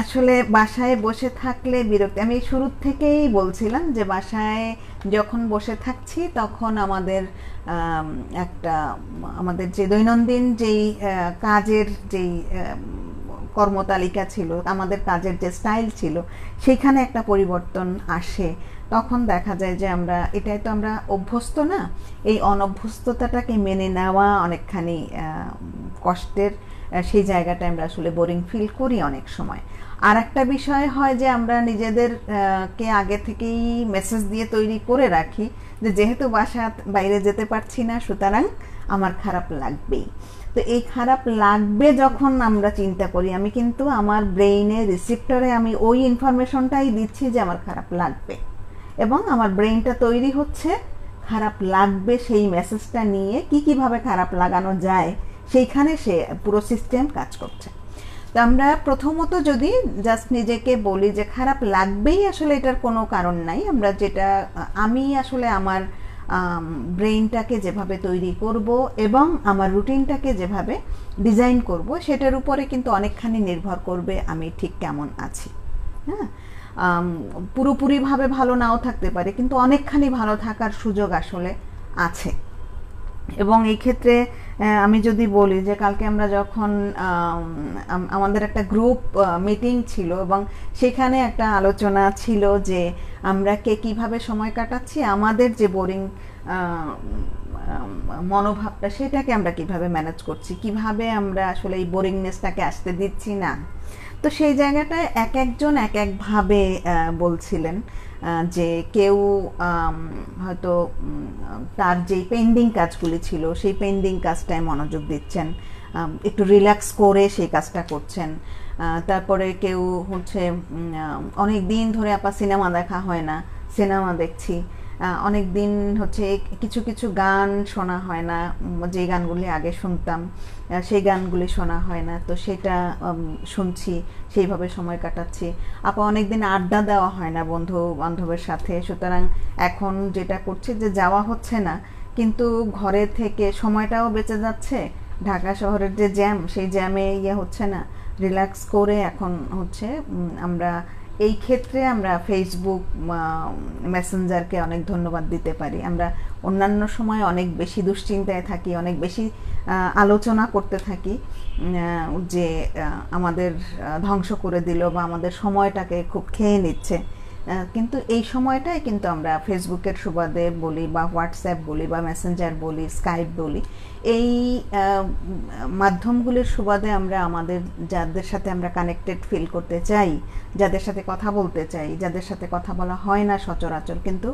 আসলে বাসায় বসে থাকলে বিরক্তি আমি শুরুর থেকেই বলছিলাম যে বাসায় যখন বসে থাকছি তখন আমাদের একটা আমাদের যে দৈনন্দিন যেই কাজের যেই কর্মতালিকা ছিল আমাদের কাজের যে স্টাইল ছিল সেইখানে একটা পরিবর্তন আসে তখন দেখা যায় যে আমরা এটাই তো আমরা অভ্যস্ত না এই অনভ্যস্ততাটাকে মেনে নেওয়া অনেকখানি কষ্টের সেই জায়গাটা আমরা আসলে বোরিং ফিল করি অনেক সময় আর একটা বিষয় হয় যে আমরা নিজেদেরকে আগে থেকেই মেসেজ দিয়ে তৈরি করে রাখি যে যেহেতু বাসা বাইরে যেতে পারছি না সুতরাং আমার খারাপ লাগবেই তো এই খারাপ লাগবে যখন আমরা চিন্তা করি আমি কিন্তু আমার ব্রেইনে রিসিপ্টরে আমি ওই ইনফরমেশনটাই দিচ্ছি যে আমার খারাপ লাগবে এবং আমার ব্রেইনটা তৈরি হচ্ছে খারাপ লাগবে সেই মেসেজটা নিয়ে কি কিভাবে খারাপ লাগানো যায় সেইখানে সে পুরো সিস্টেম কাজ করছে আমরা প্রথমত যদি জাস্ট নিজেকে বলি যে খারাপ লাগবেই আসলে এটার কোনো কারণ নাই আমরা যেটা আমি আসলে আমার ব্রেইনটাকে যেভাবে তৈরি করব এবং আমার রুটিনটাকে যেভাবে ডিজাইন করব সেটার উপরে কিন্তু অনেকখানি নির্ভর করবে আমি ঠিক কেমন আছি হ্যাঁ পুরোপুরিভাবে ভালো নাও থাকতে পারে কিন্তু অনেকখানি ভালো থাকার সুযোগ আসলে আছে এবং এই ক্ষেত্রে আমি যদি বলি যে কালকে আমরা যখন আমাদের একটা গ্রুপ মিটিং ছিল এবং সেখানে একটা আলোচনা ছিল যে আমরা কে কীভাবে সময় কাটাচ্ছি আমাদের যে বোরিং মনোভাবটা সেটাকে আমরা কিভাবে ম্যানেজ করছি কিভাবে আমরা আসলে এই বোরিংনেসটাকে আসতে দিচ্ছি না তো সেই জায়গাটায় এক একজন এক একভাবে বলছিলেন যে কেউ হয়তো তার যেই পেন্ডিং কাজগুলি ছিল সেই পেন্ডিং কাজটায় মনোযোগ দিচ্ছেন একটু রিল্যাক্স করে সেই কাজটা করছেন তারপরে কেউ হচ্ছে অনেক দিন ধরে আপা সিনেমা দেখা হয় না সিনেমা দেখছি অনেক দিন হচ্ছে কিছু কিছু গান শোনা হয় না যে গানগুলি আগে শুনতাম সেই গানগুলি শোনা হয় না তো সেটা শুনছি সেইভাবে সময় কাটাচ্ছি আপা অনেক দিন আড্ডা দেওয়া হয় না বন্ধু বান্ধবের সাথে সুতরাং এখন যেটা করছি যে যাওয়া হচ্ছে না কিন্তু ঘরে থেকে সময়টাও বেঁচে যাচ্ছে ঢাকা শহরের যে জ্যাম সেই জ্যামে ইয়ে হচ্ছে না রিল্যাক্স করে এখন হচ্ছে আমরা এই ক্ষেত্রে আমরা ফেসবুক মেসেঞ্জারকে অনেক ধন্যবাদ দিতে পারি আমরা অন্যান্য সময় অনেক বেশি দুশ্চিন্তায় থাকি অনেক বেশি আলোচনা করতে থাকি যে আমাদের ধ্বংস করে দিল বা আমাদের সময়টাকে খুব খেয়ে নিচ্ছে কিন্তু এই সময়টাই কিন্তু আমরা ফেসবুকের সুবাদে বলি বা হোয়াটসঅ্যাপ বলি বা মেসেঞ্জার বলি স্কাইপ বলি এই মাধ্যমগুলির সুবাদে আমরা আমাদের যাদের সাথে আমরা কানেক্টেড ফিল করতে চাই যাদের সাথে কথা বলতে চাই যাদের সাথে কথা বলা হয় না সচরাচর কিন্তু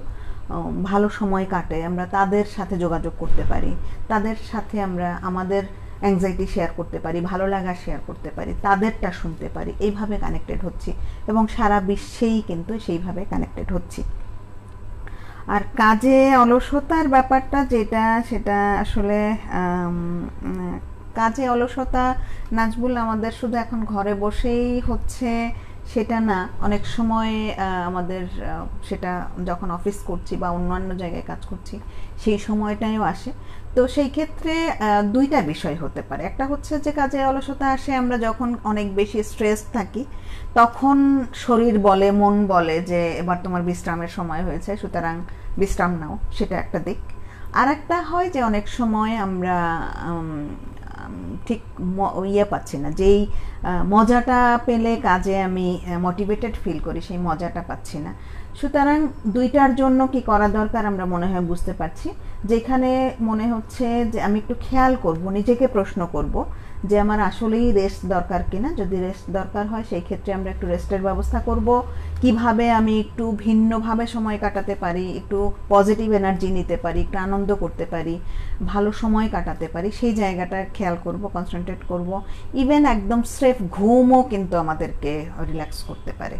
ভালো সময় কাটে আমরা তাদের সাথে যোগাযোগ করতে পারি তাদের সাথে আমরা আমাদের অ্যাংজাইটি শেয়ার করতে পারি ভালো লাগা শেয়ার করতে পারি তাদেরটা শুনতে পারি এইভাবে কানেক্টেড হচ্ছি এবং সারা বিশ্বেই কিন্তু সেইভাবে কানেক্টেড হচ্ছি আর কাজে অলসতার ব্যাপারটা যেটা সেটা আসলে কাজে অলসতা নাজবুল আমাদের শুধু এখন ঘরে বসেই হচ্ছে সেটা না অনেক সময় আমাদের সেটা যখন অফিস করছি বা অন্যান্য জায়গায় কাজ করছি সেই সময়টাও আসে তো সেই ক্ষেত্রে দুইটা বিষয় হতে পারে একটা হচ্ছে যে কাজে অলসতা আসে আমরা যখন অনেক বেশি স্ট্রেস থাকি তখন শরীর বলে মন বলে যে এবার তোমার বিশ্রামের সময় হয়েছে সুতরাং বিশ্রাম নাও সেটা একটা দিক আর একটা হয় যে অনেক সময় আমরা ঠিক ইয়ে পাচ্ছি না যেই মজাটা পেলে কাজে আমি মোটিভেটেড ফিল করি সেই মজাটা পাচ্ছি না সুতরাং দুইটার জন্য কি করা দরকার আমরা মনে হয় বুঝতে পারছি যেখানে মনে হচ্ছে যে আমি একটু খেয়াল করব নিজেকে প্রশ্ন করব যে আমার আসলেই রেস্ট দরকার কিনা যদি রেস্ট দরকার হয় সেই ক্ষেত্রে আমরা একটু রেস্টের ব্যবস্থা করব কিভাবে আমি একটু ভিন্নভাবে সময় কাটাতে পারি একটু পজিটিভ এনার্জি নিতে পারি একটু আনন্দ করতে পারি ভালো সময় কাটাতে পারি সেই জায়গাটা খেয়াল করব কনসেন্ট্রেট করব ইভেন একদম স্রেফ ঘুমও কিন্তু আমাদেরকে রিল্যাক্স করতে পারে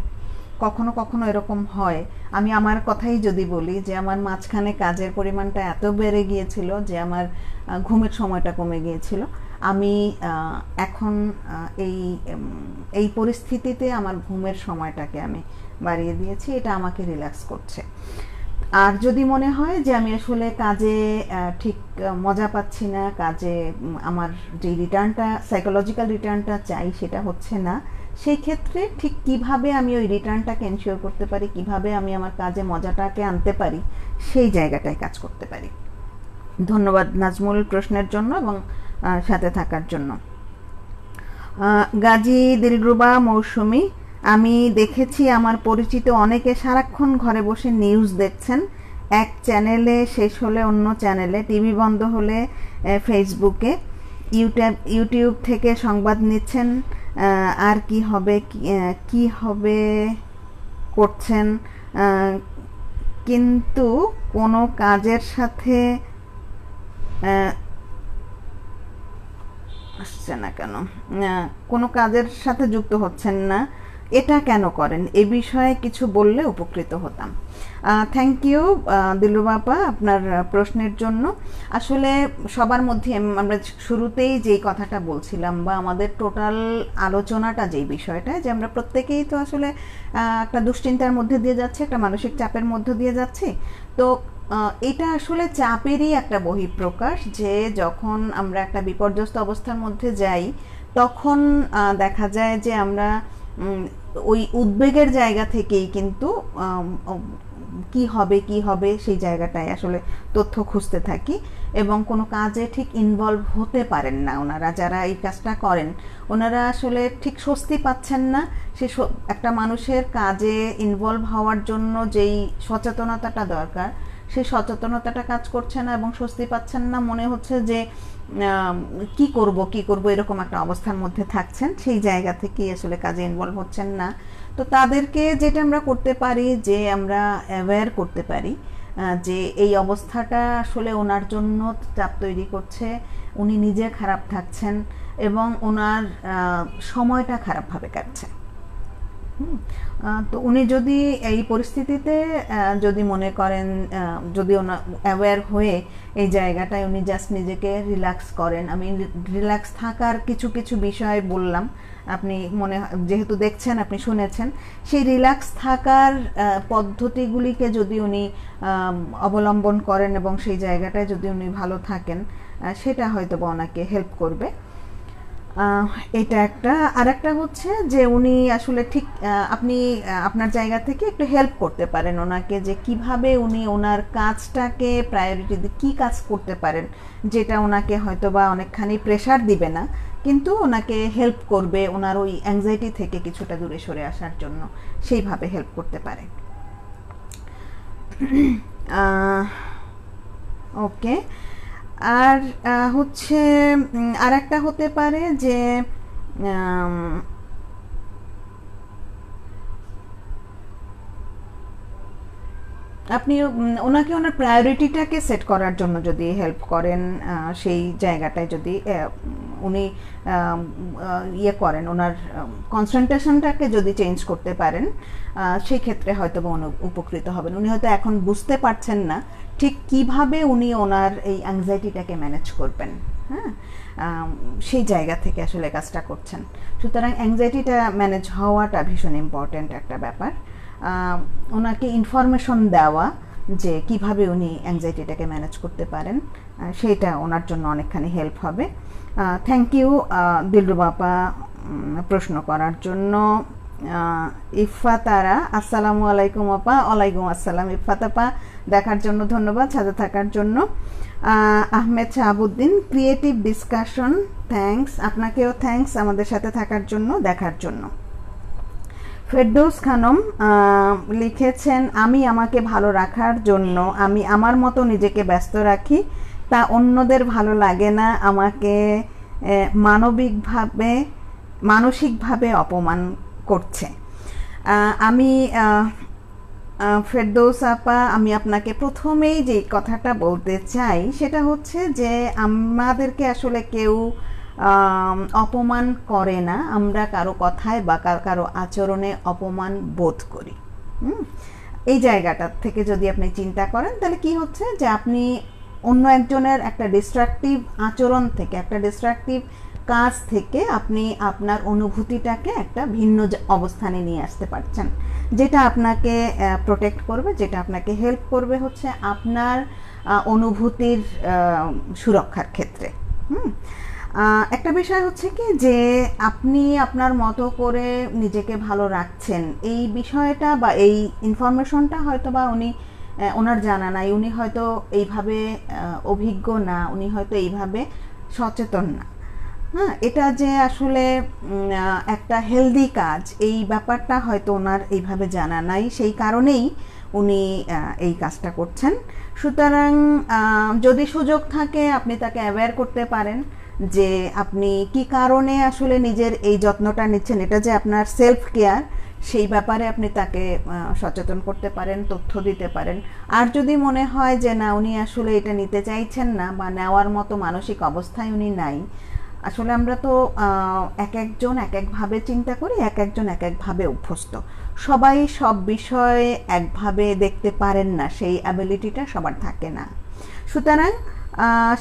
কখনো কখনো এরকম হয় আমি আমার কথাই যদি বলি যে আমার মাঝখানে কাজের পরিমাণটা এত বেড়ে গিয়েছিল যে আমার ঘুমের সময়টা কমে গিয়েছিল আমি এখন এই এই পরিস্থিতিতে আমার ঘুমের সময়টাকে আমি বাড়িয়ে দিয়েছি এটা আমাকে রিল্যাক্স করছে আর যদি মনে হয় যে আমি আসলে কাজে ঠিক মজা পাচ্ছি না কাজে আমার যে রিটার্নটা সাইকোলজিক্যাল রিটার্নটা চাই সেটা হচ্ছে না সেই ক্ষেত্রে ঠিক কিভাবে আমি ওই রিটার্নটাকে এনশিওর করতে পারি কিভাবে আমি আমার কাজে মজাটাকে আনতে পারি সেই জায়গাটায় কাজ করতে পারি ধন্যবাদ নাজমুল প্রশ্নের জন্য এবং সাথে থাকার জন্য গাজী দিলরুবা মৌসুমি আমি দেখেছি আমার পরিচিত অনেকে সারাক্ষণ ঘরে বসে নিউজ দেখছেন এক চ্যানেলে শেষ হলে অন্য চ্যানেলে টিভি বন্ধ হলে ফেসবুকে ইউটিউব ইউটিউব থেকে সংবাদ নিচ্ছেন আর কি হবে কি হবে করছেন কিন্তু কোনো কাজের সাথে আসছে না কেন কোনো কাজের সাথে যুক্ত হচ্ছেন না এটা কেন করেন এ বিষয়ে কিছু বললে উপকৃত হতাম থ্যাংক ইউ দিলু বাপা আপনার প্রশ্নের জন্য আসলে সবার মধ্যে আমরা শুরুতেই যেই কথাটা বলছিলাম বা আমাদের টোটাল আলোচনাটা যেই বিষয়টা যে আমরা প্রত্যেকেই তো আসলে একটা দুশ্চিন্তার মধ্যে দিয়ে যাচ্ছে একটা মানসিক চাপের মধ্যে দিয়ে যাচ্ছে তো এটা আসলে চাপেরই একটা বহিঃপ্রকাশ যে যখন আমরা একটা বিপর্যস্ত অবস্থার মধ্যে যাই তখন দেখা যায় যে আমরা ওই উদ্বেগের জায়গা থেকেই কিন্তু কি হবে কি হবে সেই জায়গাটায় আসলে তথ্য খুঁজতে থাকি এবং কোনো কাজে ঠিক ইনভলভ হতে পারেন না ওনারা যারা এই কাজটা করেন ওনারা আসলে ঠিক স্বস্তি পাচ্ছেন না সে একটা মানুষের কাজে ইনভলভ হওয়ার জন্য যেই সচেতনতাটা দরকার সেই সচেতনতাটা কাজ করছে না এবং স্বস্তি পাচ্ছেন না মনে হচ্ছে যে কি করব কি করব এরকম একটা অবস্থার মধ্যে থাকছেন সেই জায়গা থেকে আসলে কাজে ইনভলভ হচ্ছেন না তো তাদেরকে যেটা আমরা করতে পারি যে আমরা অ্যাওয়্যার করতে পারি যে এই অবস্থাটা আসলে ওনার জন্য চাপ তৈরি করছে উনি নিজে খারাপ থাকছেন এবং ওনার সময়টা খারাপভাবে কাটছে হুম তো উনি যদি এই পরিস্থিতিতে যদি মনে করেন যদি ওনা অ্যাওয়্যার হয়ে এই জায়গাটায় উনি জাস্ট নিজেকে রিল্যাক্স করেন আমি রিল্যাক্স থাকার কিছু কিছু বিষয় বললাম আপনি মনে যেহেতু দেখছেন আপনি শুনেছেন সেই রিল্যাক্স থাকার পদ্ধতিগুলিকে যদি উনি অবলম্বন করেন এবং সেই জায়গাটায় যদি উনি ভালো থাকেন সেটা হয়তো বা ওনাকে হেল্প করবে এটা একটা আর একটা হচ্ছে যে উনি আসলে ঠিক আপনি আপনার জায়গা থেকে একটু হেল্প করতে পারেন ওনাকে যে কিভাবে উনি ওনার কাজটাকে প্রায়োরিটি কী কাজ করতে পারেন যেটা ওনাকে হয়তো বা অনেকখানি প্রেশার দিবে না কিন্তু ওনাকে হেল্প করবে ওনার ওই অ্যাংজাইটি থেকে কিছুটা দূরে সরে আসার জন্য সেইভাবে হেল্প করতে পারে ওকে আর হচ্ছে আর একটা হতে পারে যে আপনি ওনাকে ওনার প্রায়োরিটিটাকে সেট করার জন্য যদি হেল্প করেন সেই জায়গাটায় যদি উনি ইয়ে করেন ওনার কনসেন্ট্রেশনটাকে যদি চেঞ্জ করতে পারেন সেই ক্ষেত্রে হয়তো বা উপকৃত হবেন উনি হয়তো এখন বুঝতে পারছেন না ঠিক কিভাবে উনি ওনার এই অ্যাংজাইটিটাকে ম্যানেজ করবেন হ্যাঁ সেই জায়গা থেকে আসলে কাজটা করছেন সুতরাং অ্যাংজাইটিটা ম্যানেজ হওয়াটা ভীষণ ইম্পর্ট্যান্ট একটা ব্যাপার ওনাকে ইনফরমেশন দেওয়া যে কিভাবে উনি অ্যাংজাইটিটাকে ম্যানেজ করতে পারেন সেটা ওনার জন্য অনেকখানি হেল্প হবে থ্যাংক ইউ দিলরুবাপা প্রশ্ন করার জন্য ইফাতারা আসসালামু আলাইকুম আপা ওয়ালাইকুম আসসালাম ইফাতাপা দেখার জন্য ধন্যবাদ সাথে থাকার জন্য Ahmed Shahabuddin creative discussion thanks আপনাকেও থ্যাংকস আমাদের সাথে থাকার জন্য দেখার জন্য ফেরদৌস খানম লিখেছেন আমি আমাকে ভালো রাখার জন্য আমি আমার মতো নিজেকে ব্যস্ত রাখি তা অন্যদের ভালো লাগে না আমাকে মানবিকভাবে মানসিকভাবে অপমান করছে আমি ফেরদৌস আপা আমি আপনাকে প্রথমেই যে কথাটা বলতে চাই সেটা হচ্ছে যে আমাদেরকে আসলে কেউ অপমান করে না আমরা কারো কথায় বা কার কারো আচরণে অপমান বোধ করি এই জায়গাটার থেকে যদি আপনি চিন্তা করেন তাহলে কি হচ্ছে যে আপনি অন্য একজনের একটা ডিস্ট্রাকটিভ আচরণ থেকে একটা ডিস্ট্রাকটিভ কাজ থেকে আপনি আপনার অনুভূতিটাকে একটা ভিন্ন অবস্থানে নিয়ে আসতে পারছেন যেটা আপনাকে প্রোটেক্ট করবে যেটা আপনাকে হেল্প করবে হচ্ছে আপনার অনুভূতির সুরক্ষার ক্ষেত্রে হুম একটা বিষয় হচ্ছে কি যে আপনি আপনার মতো করে নিজেকে ভালো রাখছেন এই বিষয়টা বা এই ইনফরমেশনটা হয়তো বা উনি ওনার জানা নাই উনি হয়তো এইভাবে অভিজ্ঞ না উনি হয়তো এইভাবে সচেতন না হ্যাঁ এটা যে আসলে একটা হেলদি কাজ এই ব্যাপারটা হয়তো ওনার এইভাবে জানা নাই সেই কারণেই উনি এই কাজটা করছেন সুতরাং যদি সুযোগ থাকে আপনি তাকে অ্যাওয়্যার করতে পারেন যে আপনি কি কারণে আসলে নিজের এই যত্নটা নিচ্ছেন এটা যে আপনার সেলফ কেয়ার সেই ব্যাপারে আপনি তাকে সচেতন করতে পারেন তথ্য দিতে পারেন আর যদি মনে হয় যে না উনি আসলে এটা নিতে চাইছেন না বা নেওয়ার মতো মানসিক অবস্থায় উনি নাই আসলে আমরা তো এক একজন এক একভাবে চিন্তা করি এক একজন এক একভাবে অভ্যস্ত সবাই সব বিষয়ে একভাবে দেখতে পারেন না সেই অ্যাবিলিটিটা সবার থাকে না সুতরাং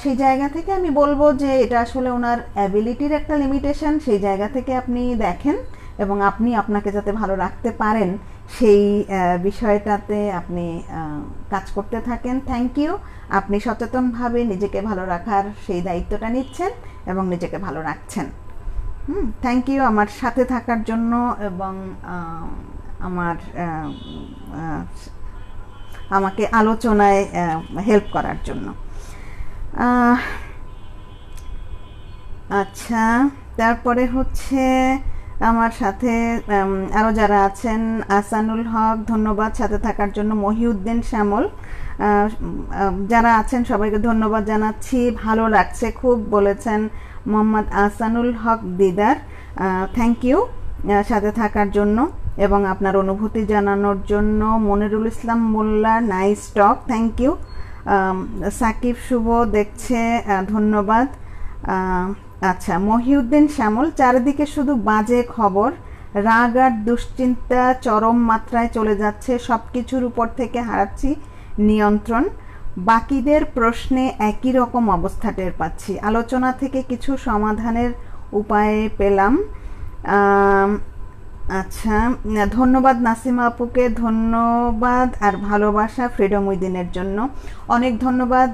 সেই জায়গা থেকে আমি বলবো যে এটা আসলে ওনার অ্যাবিলিটির একটা লিমিটেশন সেই জায়গা থেকে আপনি দেখেন এবং আপনি আপনাকে যাতে ভালো রাখতে পারেন সেই বিষয়টাতে আপনি কাজ করতে থাকেন থ্যাংক ইউ আপনি সচেতনভাবে নিজেকে ভালো রাখার সেই দায়িত্বটা নিচ্ছেন এবং নিজেকে ভালো রাখছেন হুম থ্যাংক ইউ আমার সাথে থাকার জন্য এবং আমার আমাকে আলোচনায় হেল্প করার জন্য আচ্ছা তারপরে হচ্ছে আমার সাথে আরও যারা আছেন আসানুল হক ধন্যবাদ সাথে থাকার জন্য মহিউদ্দিন শ্যামল যারা আছেন সবাইকে ধন্যবাদ জানাচ্ছি ভালো লাগছে খুব বলেছেন মোহাম্মদ আসানুল হক দিদার থ্যাংক ইউ সাথে থাকার জন্য এবং আপনার অনুভূতি জানানোর জন্য Monirul Islam Molla nice talk thank you Sakib Shuvo দেখছে ধন্যবাদ আচ্ছা মহিউদ্দিন শ্যামল চারিদিকে শুধু বাজে খবর রাগ আর দুশ্চিন্তা চরম মাত্রায় চলে যাচ্ছে সব কিছুর উপর থেকে হারাচ্ছি নিয়ন্ত্রণ বাকিদের প্রশ্নে একই রকম অবস্থা টের পাচ্ছি আলোচনা থেকে কিছু সমাধানের উপায় পেলাম আচ্ছা ধন্যবাদ নাসিমা আপুকে ধন্যবাদ আর ভালোবাসা ফ্রিডম উইদিনের জন্য অনেক ধন্যবাদ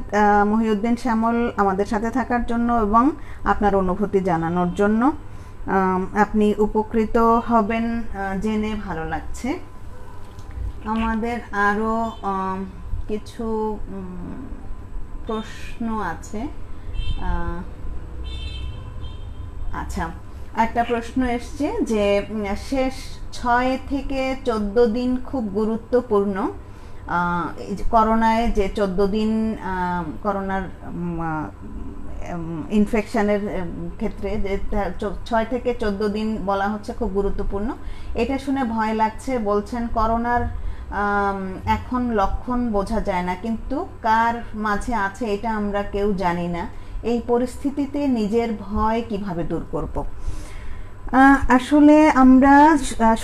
মহিউদ্দিন শ্যামল আমাদের সাথে থাকার জন্য এবং আপনার অনুভূতি জানানোর জন্য আপনি উপকৃত হবেন জেনে ভালো লাগছে আমাদের আরও কিছু প্রশ্ন আছে আচ্ছা একটা প্রশ্ন এসছে যে শেষ ছয় থেকে চোদ্দ দিন খুব গুরুত্বপূর্ণ করোনায় যে চোদ্দ দিন করোনার ইনফেকশানের ক্ষেত্রে যে ছয় থেকে চোদ্দ দিন বলা হচ্ছে খুব গুরুত্বপূর্ণ এটা শুনে ভয় লাগছে বলছেন করোনার এখন লক্ষণ বোঝা যায় না কিন্তু কার মাঝে আছে এটা আমরা কেউ জানি না এই পরিস্থিতিতে নিজের ভয় কিভাবে দূর করব আসলে আমরা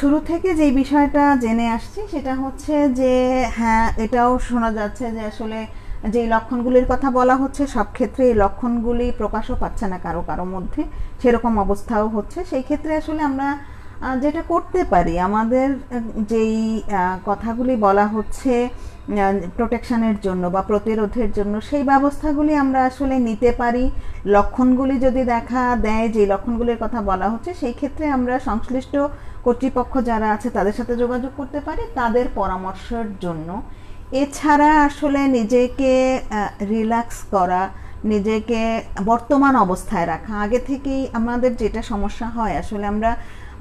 শুরু থেকে যে বিষয়টা জেনে আসছি সেটা হচ্ছে যে হ্যাঁ এটাও শোনা যাচ্ছে যে আসলে যে লক্ষণগুলির কথা বলা হচ্ছে সব ক্ষেত্রে এই লক্ষণগুলি প্রকাশও পাচ্ছে না কারো কারো মধ্যে সেরকম অবস্থাও হচ্ছে সেই ক্ষেত্রে আসলে আমরা যেটা করতে পারি আমাদের যেই কথাগুলি বলা হচ্ছে প্রোটেকশানের জন্য বা প্রতিরোধের জন্য সেই ব্যবস্থাগুলি আমরা আসলে নিতে পারি লক্ষণগুলি যদি দেখা দেয় যে লক্ষণগুলির কথা বলা হচ্ছে সেই ক্ষেত্রে আমরা সংশ্লিষ্ট কর্তৃপক্ষ যারা আছে তাদের সাথে যোগাযোগ করতে পারি তাদের পরামর্শের জন্য এছাড়া আসলে নিজেকে রিল্যাক্স করা নিজেকে বর্তমান অবস্থায় রাখা আগে থেকেই আমাদের যেটা সমস্যা হয় আসলে আমরা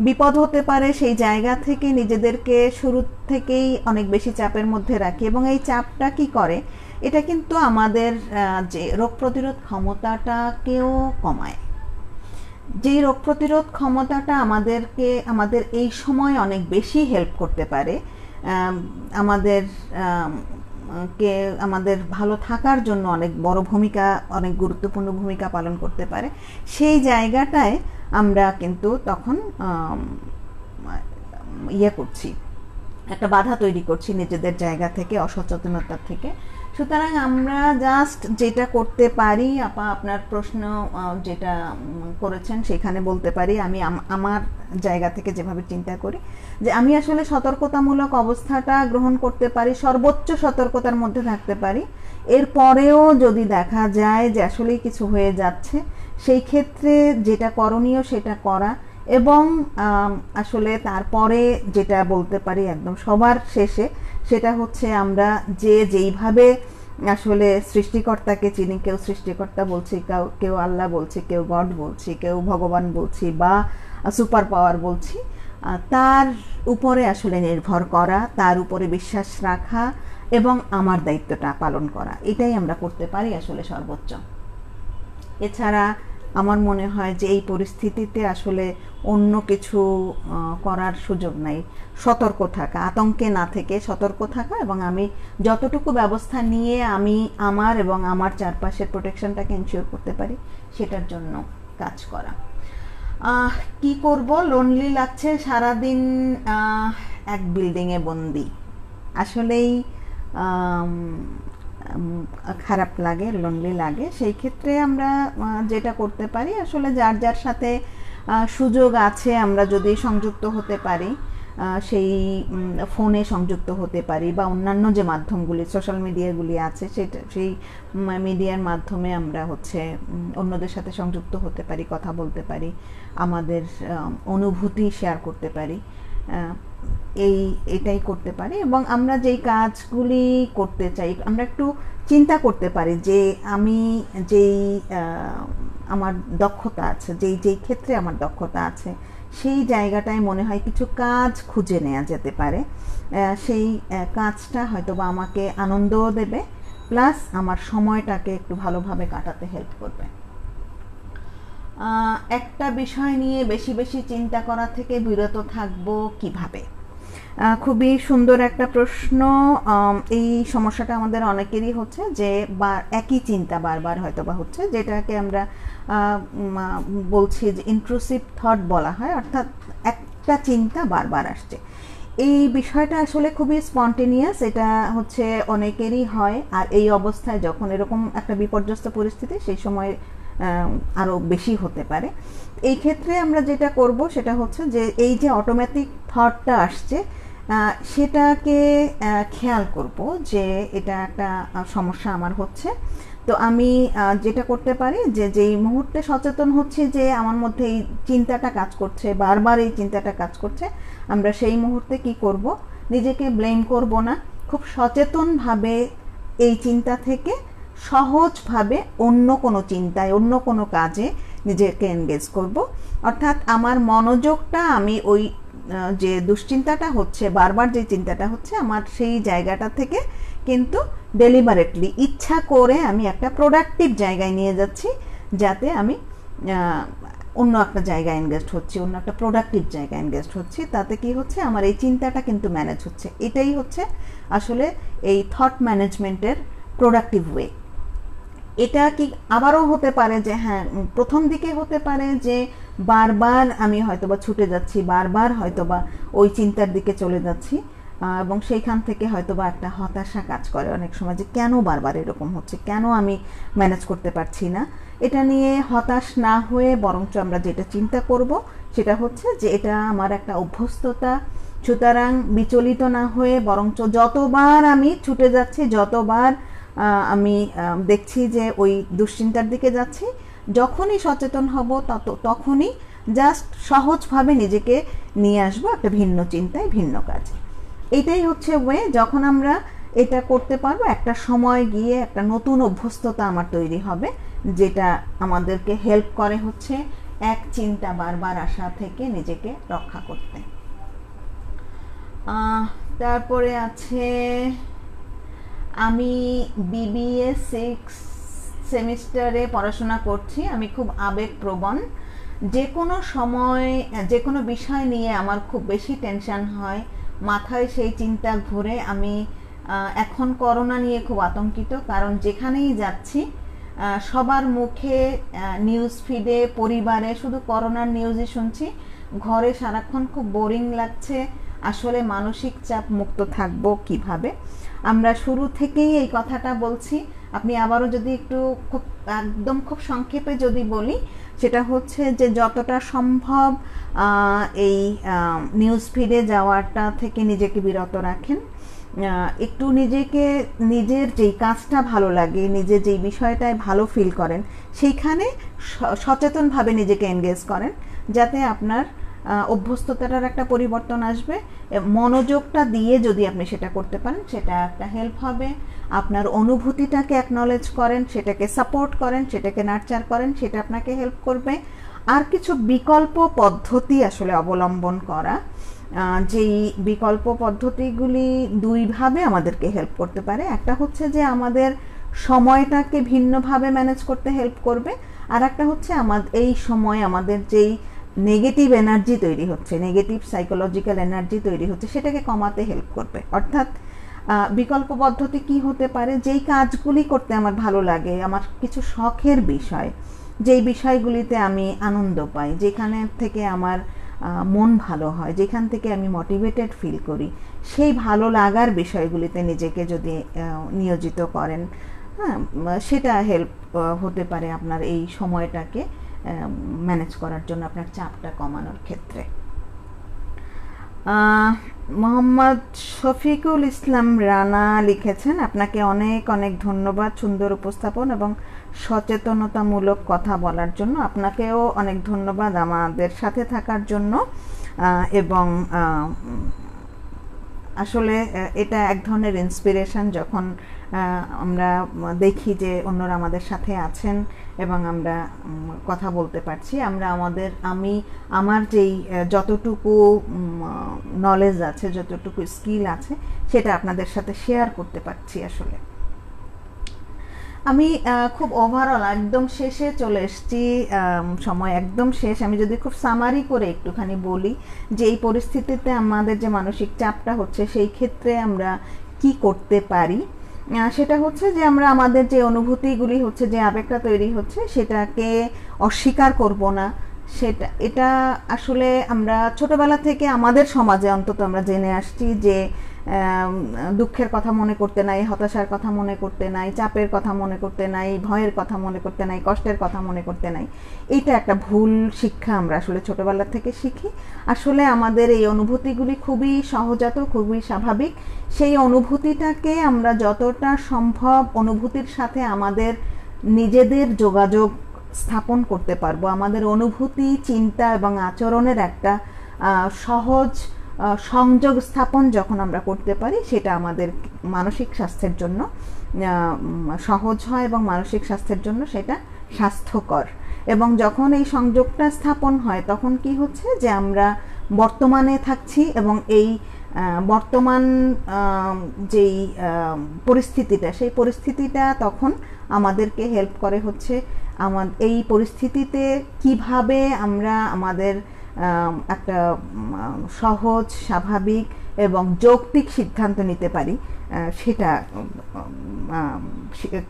বিপদ হতে পারে সেই জায়গা থেকে নিজেদেরকে শুরু থেকেই অনেক বেশি চাপের মধ্যে রাখি এবং এই চাপটা কি করে এটা কিন্তু আমাদের যে রোগ প্রতিরোধ ক্ষমতাটাকেও কমায় যেই রোগ প্রতিরোধ ক্ষমতাটা আমাদেরকে আমাদের এই সময় অনেক বেশি হেল্প করতে পারে আমাদের কে আমাদের ভালো থাকার জন্য অনেক বড় ভূমিকা অনেক গুরুত্বপূর্ণ ভূমিকা পালন করতে পারে সেই জায়গাটায় আমরা কিন্তু তখন ইয়ে করছি একটা বাধা তৈরি করছি নিজেদের জায়গা থেকে অসচেতনতা থেকে সুতরাং আমরা জাস্ট যেটা করতে পারি আপা আপনার প্রশ্ন যেটা করেছেন সেখানে বলতে পারি আমি আমার জায়গা থেকে যেভাবে চিন্তা করি যে আমি আসলে সতর্কতামূলক অবস্থাটা গ্রহণ করতে পারি সর্বোচ্চ সতর্কতার মধ্যে থাকতে পারি এরপরেও যদি দেখা যায় যে আসলেই কিছু হয়ে যাচ্ছে সেই ক্ষেত্রে যেটা করণীয় সেটা করা এবং আসলে তারপরে যেটা বলতে পারি একদম সবার শেষে সেটা হচ্ছে আমরা যে যেইভাবে আসলে সৃষ্টিকর্তাকে চিনি কেউ সৃষ্টিকর্তা বলছি কেউ কেউ আল্লাহ বলছি কেউ গড বলছি কেউ ভগবান বলছি বা সুপার পাওয়ার বলছি তার উপরে আসলে নির্ভর করা তার উপরে বিশ্বাস রাখা এবং আমার দায়িত্বটা পালন করা এটাই আমরা করতে পারি আসলে সর্বোচ্চ এছাড়া আমার মনে হয় যে এই পরিস্থিতিতে আসলে অন্য কিছু করার সুযোগ নাই সতর্ক থাকা আতঙ্কে না থেকে সতর্ক থাকা এবং আমি যতটুকু ব্যবস্থা নিয়ে আমি আমার এবং আমার চারপাশের প্রোটেকশনটাকে এনশিওর করতে পারি সেটার জন্য কাজ করা কি করব লোনলি লাগছে সারাদিন এক বিল্ডিংয়ে বন্দি আসলেই খারাপ লাগে লোনলি লাগে সেই ক্ষেত্রে আমরা যেটা করতে পারি আসলে যার যার সাথে সুযোগ আছে আমরা যদি সংযুক্ত হতে পারি সেই ফোনে সংযুক্ত হতে পারি বা অন্যান্য যে মাধ্যমগুলি সোশ্যাল মিডিয়াগুলি আছে সেটা সেই মিডিয়ার মাধ্যমে আমরা হচ্ছে অন্যদের সাথে সংযুক্ত হতে পারি কথা বলতে পারি আমাদের অনুভূতি শেয়ার করতে পারি এই এটাই করতে পারে এবং আমরা যেই কাজগুলি করতে চাই আমরা একটু চিন্তা করতে পারি যে আমি যেই আমার দক্ষতা আছে যেই যেই ক্ষেত্রে আমার দক্ষতা আছে সেই জায়গাটায় মনে হয় কিছু কাজ খুঁজে নেওয়া যেতে পারে সেই কাজটা হয়তো বা আমাকে আনন্দও দেবে প্লাস আমার সময়টাকে একটু ভালোভাবে কাটাতে হেল্প করবে একটা বিষয় নিয়ে বেশি বেশি চিন্তা করা থেকে বিরত থাকবো কিভাবে খুবই সুন্দর একটা প্রশ্ন এই সমস্যাটা আমাদের অনেকেরই হচ্ছে যে বা একই চিন্তা বারবার হয়তো বা হচ্ছে যেটাকে আমরা বলছি যে ইন্ট্রুসিভ থট বলা হয় অর্থাৎ একটা চিন্তা বারবার আসছে এই বিষয়টা আসলে খুবই স্পন্টেনিয়াস এটা হচ্ছে অনেকেরই হয় আর এই অবস্থায় যখন এরকম একটা বিপর্যস্ত পরিস্থিতি সেই সময় আরও বেশি হতে পারে এই ক্ষেত্রে আমরা যেটা করব সেটা হচ্ছে যে এই যে অটোমেটিক থটটা আসছে সেটাকে খেয়াল করব যে এটা একটা সমস্যা আমার হচ্ছে তো আমি যেটা করতে পারি যে যেই মুহূর্তে সচেতন হচ্ছে যে আমার মধ্যে এই চিন্তাটা কাজ করছে বারবার এই চিন্তাটা কাজ করছে আমরা সেই মুহূর্তে কি করব নিজেকে ব্লেম করব না খুব সচেতনভাবে এই চিন্তা থেকে সহজভাবে অন্য কোনো চিন্তায় অন্য কোনো কাজে নিজেকে এনগেজ করব অর্থাৎ আমার মনোযোগটা আমি ওই যে দুশ্চিন্তাটা হচ্ছে বারবার যে চিন্তাটা হচ্ছে আমার সেই জায়গাটা থেকে কিন্তু ডেলিভারেটলি ইচ্ছা করে আমি একটা প্রোডাক্টিভ জায়গায় নিয়ে যাচ্ছি যাতে আমি অন্য একটা জায়গায় ইনভেস্ট হচ্ছি অন্য একটা প্রোডাক্টিভ জায়গায় ইনভেস্ট হচ্ছি তাতে কি হচ্ছে আমার এই চিন্তাটা কিন্তু ম্যানেজ হচ্ছে এটাই হচ্ছে আসলে এই থট ম্যানেজমেন্টের প্রোডাক্টিভ ওয়ে এটা কি আবারও হতে পারে যে হ্যাঁ প্রথম দিকে হতে পারে যে বারবার আমি হয়তোবা ছুটে যাচ্ছি বারবার হয়তোবা ওই চিন্তার দিকে চলে যাচ্ছি এবং সেইখান থেকে হয়তোবা একটা হতাশা কাজ করে অনেক সময় যে কেন বারবার এরকম হচ্ছে কেন আমি ম্যানেজ করতে পারছি না এটা নিয়ে হতাশ না হয়ে বরঞ্চ আমরা যেটা চিন্তা করব সেটা হচ্ছে যে এটা আমার একটা অভ্যস্ততা সুতরাং বিচলিত না হয়ে বরঞ্চ যতবার আমি ছুটে যাচ্ছি যতবার আমি দেখছি যে ওই দুশ্চিন্তার দিকে যাচ্ছি যখনই সচেতন হব তত তখনই জাস্ট সহজভাবে নিজেকে নিয়ে আসবো একটা ভিন্ন চিন্তায় ভিন্ন কাজে এটাই হচ্ছে ওয়ে যখন আমরা এটা করতে পারবো একটা সময় গিয়ে একটা নতুন অভ্যস্ততা আমার তৈরি হবে যেটা আমাদেরকে হেল্প করে হচ্ছে এক চিন্তা বারবার আসা থেকে নিজেকে রক্ষা করতে তারপরে আছে আমি বিবিএ সিক্স সেমিস্টারে পড়াশোনা করছি আমি খুব আবেগপ্রবণ যে কোনো সময় যে কোনো বিষয় নিয়ে আমার খুব বেশি টেনশান হয় মাথায় সেই চিন্তা ঘুরে আমি এখন করোনা নিয়ে খুব আতঙ্কিত কারণ যেখানেই যাচ্ছি সবার মুখে নিউজ ফিডে পরিবারে শুধু করোনার নিউজই শুনছি ঘরে সারাক্ষণ খুব বোরিং লাগছে আসলে মানসিক চাপ মুক্ত থাকবো কিভাবে আমরা শুরু থেকেই এই কথাটা বলছি আপনি আবারও যদি একটু খুব একদম খুব সংক্ষেপে যদি বলি সেটা হচ্ছে যে যতটা সম্ভব এই নিউজ ফিডে যাওয়াটা থেকে নিজেকে বিরত রাখেন একটু নিজেকে নিজের যেই কাজটা ভালো লাগে নিজের যেই বিষয়টায় ভালো ফিল করেন সেইখানে সচেতনভাবে নিজেকে এনগেজ করেন যাতে আপনার অভ্যস্ততার একটা পরিবর্তন আসবে মনোযোগটা দিয়ে যদি আপনি সেটা করতে পারেন সেটা একটা হেল্প হবে আপনার অনুভূতিটাকে অ্যাকনোলেজ করেন সেটাকে সাপোর্ট করেন সেটাকে নার্চার করেন সেটা আপনাকে হেল্প করবে আর কিছু বিকল্প পদ্ধতি আসলে অবলম্বন করা যেই বিকল্প পদ্ধতিগুলি দুইভাবে আমাদেরকে হেল্প করতে পারে একটা হচ্ছে যে আমাদের সময়টাকে ভিন্নভাবে ম্যানেজ করতে হেল্প করবে আর একটা হচ্ছে আমাদের এই সময় আমাদের যেই নেগেটিভ এনার্জি তৈরি হচ্ছে নেগেটিভ সাইকোলজিক্যাল এনার্জি তৈরি হচ্ছে সেটাকে কমাতে হেল্প করবে অর্থাৎ বিকল্প পদ্ধতি কি হতে পারে যেই কাজগুলি করতে আমার ভালো লাগে আমার কিছু শখের বিষয় যেই বিষয়গুলিতে আমি আনন্দ পাই যেখানে থেকে আমার মন ভালো হয় যেখান থেকে আমি মোটিভেটেড ফিল করি সেই ভালো লাগার বিষয়গুলিতে নিজেকে যদি নিয়োজিত করেন হ্যাঁ সেটা হেল্প হতে পারে আপনার এই সময়টাকে ম্যানেজ করার জন্য আপনার চাপটা কমানোর ক্ষেত্রে মোহাম্মদ শফিকুল ইসলাম রানা লিখেছেন আপনাকে অনেক অনেক ধন্যবাদ সুন্দর উপস্থাপন এবং সচেতনতামূলক কথা বলার জন্য আপনাকেও অনেক ধন্যবাদ আমাদের সাথে থাকার জন্য এবং আসলে এটা এক ধরনের ইন্সপিরেশন যখন আমরা দেখি যে অন্যরা আমাদের সাথে আছেন এবং আমরা কথা বলতে পারছি আমরা আমাদের আমি আমার যেই যতটুকু নলেজ আছে যতটুকু স্কিল আছে সেটা আপনাদের সাথে শেয়ার করতে পারছি আসলে আমি খুব ওভারঅল একদম শেষে চলে এসেছি সময় একদম শেষ আমি যদি খুব সামারি করে একটুখানি বলি যে এই পরিস্থিতিতে আমাদের যে মানসিক চাপটা হচ্ছে সেই ক্ষেত্রে আমরা কি করতে পারি সেটা হচ্ছে যে আমরা আমাদের যে অনুভূতিগুলি হচ্ছে যে আবেগটা তৈরি হচ্ছে সেটাকে অস্বীকার করব না সেটা এটা আসলে আমরা ছোটবেলা থেকে আমাদের সমাজে অন্তত আমরা জেনে আসছি যে দুঃখের কথা মনে করতে নাই হতাশার কথা মনে করতে নাই চাপের কথা মনে করতে নাই ভয়ের কথা মনে করতে নাই কষ্টের কথা মনে করতে নাই এটা একটা ভুল শিক্ষা আমরা আসলে ছোটোবেলা থেকে শিখি আসলে আমাদের এই অনুভূতিগুলি খুবই সহজাত খুবই স্বাভাবিক সেই অনুভূতিটাকে আমরা যতটা সম্ভব অনুভূতির সাথে আমাদের নিজেদের যোগাযোগ স্থাপন করতে পারবো আমাদের অনুভূতি চিন্তা এবং আচরণের একটা সহজ সংযোগ স্থাপন যখন আমরা করতে পারি সেটা আমাদের মানসিক স্বাস্থ্যের জন্য সহজ হয় এবং মানসিক স্বাস্থ্যের জন্য সেটা স্বাস্থ্যকর এবং যখন এই সংযোগটা স্থাপন হয় তখন কি হচ্ছে যে আমরা বর্তমানে থাকছি এবং এই বর্তমান যেই পরিস্থিতিটা সেই পরিস্থিতিটা তখন আমাদেরকে হেল্প করে হচ্ছে আমার এই পরিস্থিতিতে কিভাবে আমরা আমাদের একটা সহজ স্বাভাবিক এবং যৌক্তিক সিদ্ধান্ত নিতে পারি সেটা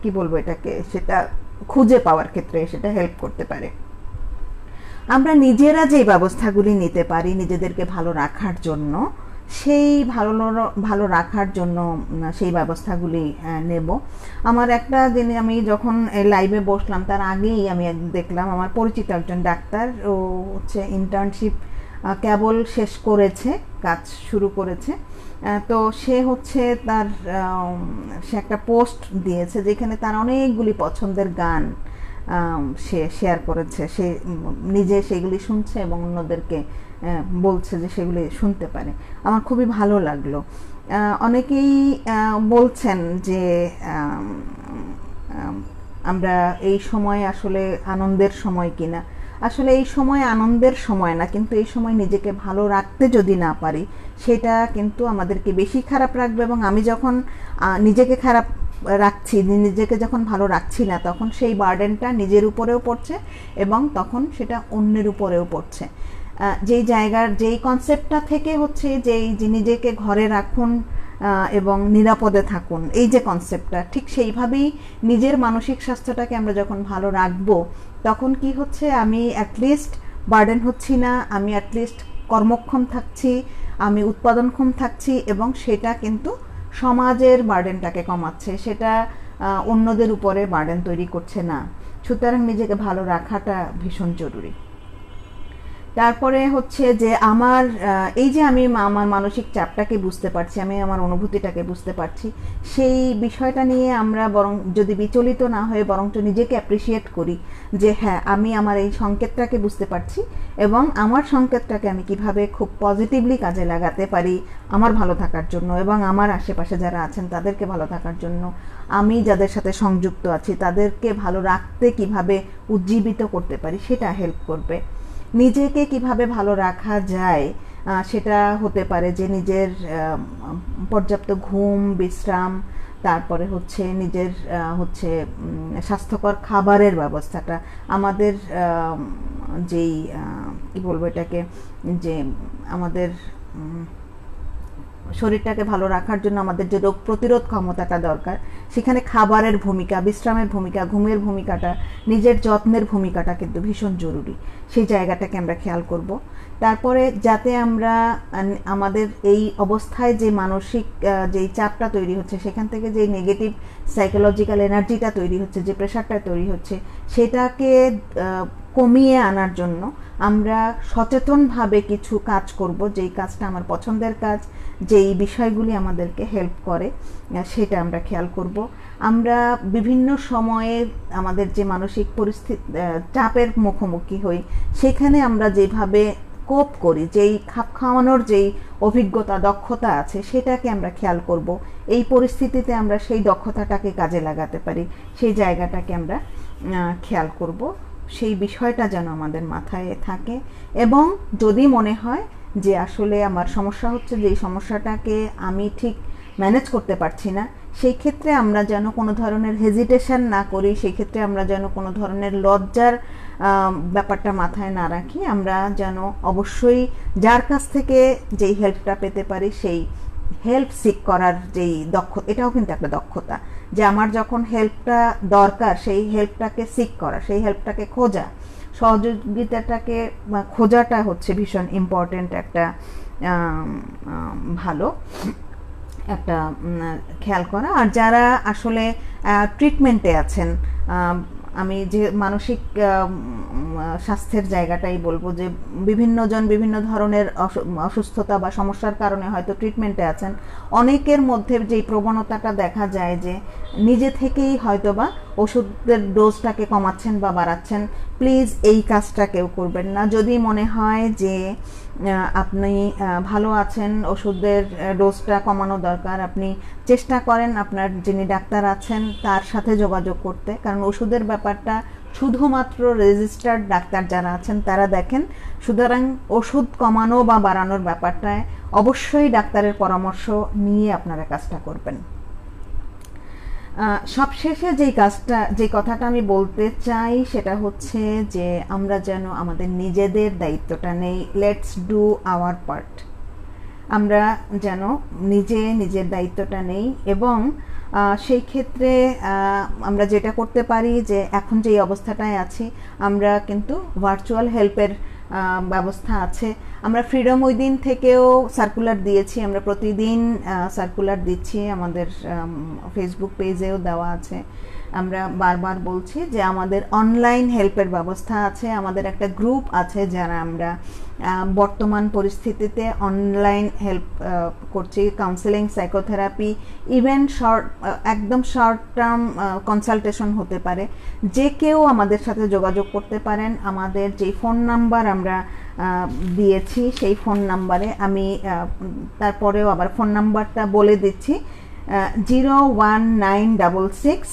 কি বলবো এটাকে সেটা খুঁজে পাওয়ার ক্ষেত্রে সেটা হেল্প করতে পারে আমরা নিজেরা যে ব্যবস্থাগুলি নিতে পারি নিজেদেরকে ভালো রাখার জন্য সেই ভালো ভালো রাখার জন্য সেই ব্যবস্থাগুলি নেব আমার একটা দিনে আমি যখন লাইভে বসলাম তার আগেই আমি দেখলাম আমার পরিচিত একজন ডাক্তার ও হচ্ছে ইন্টার্নশিপ কেবল শেষ করেছে কাজ শুরু করেছে তো সে হচ্ছে তার সে একটা পোস্ট দিয়েছে যেখানে তার অনেকগুলি পছন্দের গান সে শেয়ার করেছে সে নিজে সেগুলি শুনছে এবং অন্যদেরকে বলছে যে সেগুলি শুনতে পারে আমার খুবই ভালো লাগলো অনেকেই বলছেন যে আমরা এই সময় আসলে আনন্দের সময় কিনা আসলে এই সময় আনন্দের সময় না কিন্তু এই সময় নিজেকে ভালো রাখতে যদি না পারি সেটা কিন্তু আমাদেরকে বেশি খারাপ রাখবে এবং আমি যখন নিজেকে খারাপ রাখছি নিজেকে যখন ভালো রাখছি না তখন সেই বার্ডেনটা নিজের উপরেও পড়ছে এবং তখন সেটা অন্যের উপরেও পড়ছে যেই জায়গার যেই কনসেপ্টটা থেকে হচ্ছে যে নিজেকে ঘরে রাখুন এবং নিরাপদে থাকুন এই যে কনসেপ্টটা ঠিক সেইভাবেই নিজের মানসিক স্বাস্থ্যটাকে আমরা যখন ভালো রাখবো তখন কি হচ্ছে আমি অ্যাটলিস্ট বার্ডেন হচ্ছি না আমি অ্যাটলিস্ট কর্মক্ষম থাকছি আমি উৎপাদনক্ষম থাকছি এবং সেটা কিন্তু সমাজের বার্ডেনটাকে কমাচ্ছে সেটা অন্যদের উপরে বার্ডেন তৈরি করছে না সুতরাং নিজেকে ভালো রাখাটা ভীষণ জরুরি তারপরে হচ্ছে যে আমার এই যে আমি আমার মানসিক চাপটাকে বুঝতে পারছি আমি আমার অনুভূতিটাকে বুঝতে পারছি সেই বিষয়টা নিয়ে আমরা বরং যদি বিচলিত না হয়ে বরঞ্চ নিজেকে অ্যাপ্রিসিয়েট করি যে হ্যাঁ আমি আমার এই সংকেতটাকে বুঝতে পারছি এবং আমার সংকেতটাকে আমি কিভাবে খুব পজিটিভলি কাজে লাগাতে পারি আমার ভালো থাকার জন্য এবং আমার আশেপাশে যারা আছেন তাদেরকে ভালো থাকার জন্য আমি যাদের সাথে সংযুক্ত আছি তাদেরকে ভালো রাখতে কিভাবে উজ্জীবিত করতে পারি সেটা হেল্প করবে নিজেকে কিভাবে ভালো রাখা যায় সেটা হতে পারে যে নিজের পর্যাপ্ত ঘুম বিশ্রাম তারপরে হচ্ছে নিজের হচ্ছে স্বাস্থ্যকর খাবারের ব্যবস্থাটা আমাদের যেই কী বলবো এটাকে যে আমাদের শরীরটাকে ভালো রাখার জন্য আমাদের যে রোগ প্রতিরোধ ক্ষমতাটা দরকার সেখানে খাবারের ভূমিকা বিশ্রামের ভূমিকা ঘুমের ভূমিকাটা নিজের যত্নের ভূমিকাটা কিন্তু ভীষণ জরুরি সেই জায়গাটাকে আমরা খেয়াল করব তারপরে যাতে আমরা আমাদের এই অবস্থায় যে মানসিক যেই চাপটা তৈরি হচ্ছে সেখান থেকে যে নেগেটিভ সাইকোলজিক্যাল এনার্জিটা তৈরি হচ্ছে যে প্রেশারটা তৈরি হচ্ছে সেটাকে কমিয়ে আনার জন্য আমরা সচেতনভাবে কিছু কাজ করব যেই কাজটা আমার পছন্দের কাজ যেই বিষয়গুলি আমাদেরকে হেল্প করে সেটা আমরা খেয়াল করব আমরা বিভিন্ন সময়ে আমাদের যে মানসিক পরিস্থিতি চাপের মুখোমুখি হই সেখানে আমরা যেভাবে কোপ করি যেই খাপ খাওয়ানোর যেই অভিজ্ঞতা দক্ষতা আছে সেটাকে আমরা খেয়াল করব এই পরিস্থিতিতে আমরা সেই দক্ষতাটাকে কাজে লাগাতে পারি সেই জায়গাটাকে আমরা খেয়াল করব সেই বিষয়টা যেন আমাদের মাথায় থাকে এবং যদি মনে হয় যে আসলে আমার সমস্যা হচ্ছে যে এই সমস্যাটাকে আমি ঠিক ম্যানেজ করতে পারছি না সেই ক্ষেত্রে আমরা যেন কোনো ধরনের হেজিটেশন না করি সেই ক্ষেত্রে আমরা যেন কোনো ধরনের লজ্জার ব্যাপারটা মাথায় না রাখি আমরা যেন অবশ্যই যার কাছ থেকে যেই হেল্পটা পেতে পারি সেই হেল্প সিক করার যেই দক্ষ এটাও কিন্তু একটা দক্ষতা যে আমার যখন হেল্পটা দরকার সেই হেল্পটাকে সিক করা সেই হেল্পটাকে খোঁজা সহযোগিতাটাকে খোঁজাটা হচ্ছে ভীষণ ইম্পর্টেন্ট একটা ভালো একটা খেয়াল করা আর যারা আসলে ট্রিটমেন্টে আছেন আমি যে মানসিক স্বাস্থ্যের জায়গাটাই বলবো যে বিভিন্নজন বিভিন্ন ধরনের অসুস্থতা বা সমস্যার কারণে হয়তো ট্রিটমেন্টে আছেন অনেকের মধ্যে যেই প্রবণতাটা দেখা যায় যে নিজে থেকেই হয়তো বা ওষুধের ডোজটাকে কমাচ্ছেন বা বাড়াচ্ছেন প্লিজ এই কাজটা কেউ করবেন না যদি মনে হয় যে আপনি ভালো আছেন ওষুধের ডোজটা কমানো দরকার আপনি চেষ্টা করেন আপনার যিনি ডাক্তার আছেন তার সাথে যোগাযোগ করতে কারণ ওষুধের ব্যাপারটা শুধুমাত্র রেজিস্টার্ড ডাক্তার যারা আছেন তারা দেখেন সুতরাং ওষুধ কমানো বা বাড়ানোর ব্যাপারটায় অবশ্যই ডাক্তারের পরামর্শ নিয়ে আপনারা কাজটা করবেন সবশেষে যেই কাজটা যে কথাটা আমি বলতে চাই সেটা হচ্ছে যে আমরা যেন আমাদের নিজেদের দায়িত্বটা নেই লেটস ডু আওয়ার পার্ট আমরা যেন নিজে নিজের দায়িত্বটা নেই এবং সেই ক্ষেত্রে আমরা যেটা করতে পারি যে এখন যেই অবস্থাটায় আছি আমরা কিন্তু ভার্চুয়াল হেল্পের ব্যবস্থা আছে আমরা ফ্রিডম ওই দিন থেকেও সার্কুলার দিয়েছি আমরা প্রতিদিন সার্কুলার দিচ্ছি আমাদের ফেসবুক পেজেও দেওয়া আছে আমরা বারবার বলছি যে আমাদের অনলাইন হেল্পের ব্যবস্থা আছে আমাদের একটা গ্রুপ আছে যারা আমরা বর্তমান পরিস্থিতিতে অনলাইন হেল্প করছি কাউন্সেলিং সাইকোথেরাপি ইভেন শর্ট একদম শর্ট টার্ম কনসালটেশন হতে পারে যে কেউ আমাদের সাথে যোগাযোগ করতে পারেন আমাদের যে ফোন নাম্বার আমরা দিয়েছি সেই ফোন নাম্বারে আমি তারপরেও আবার ফোন নাম্বারটা বলে দিচ্ছি zero one nine double six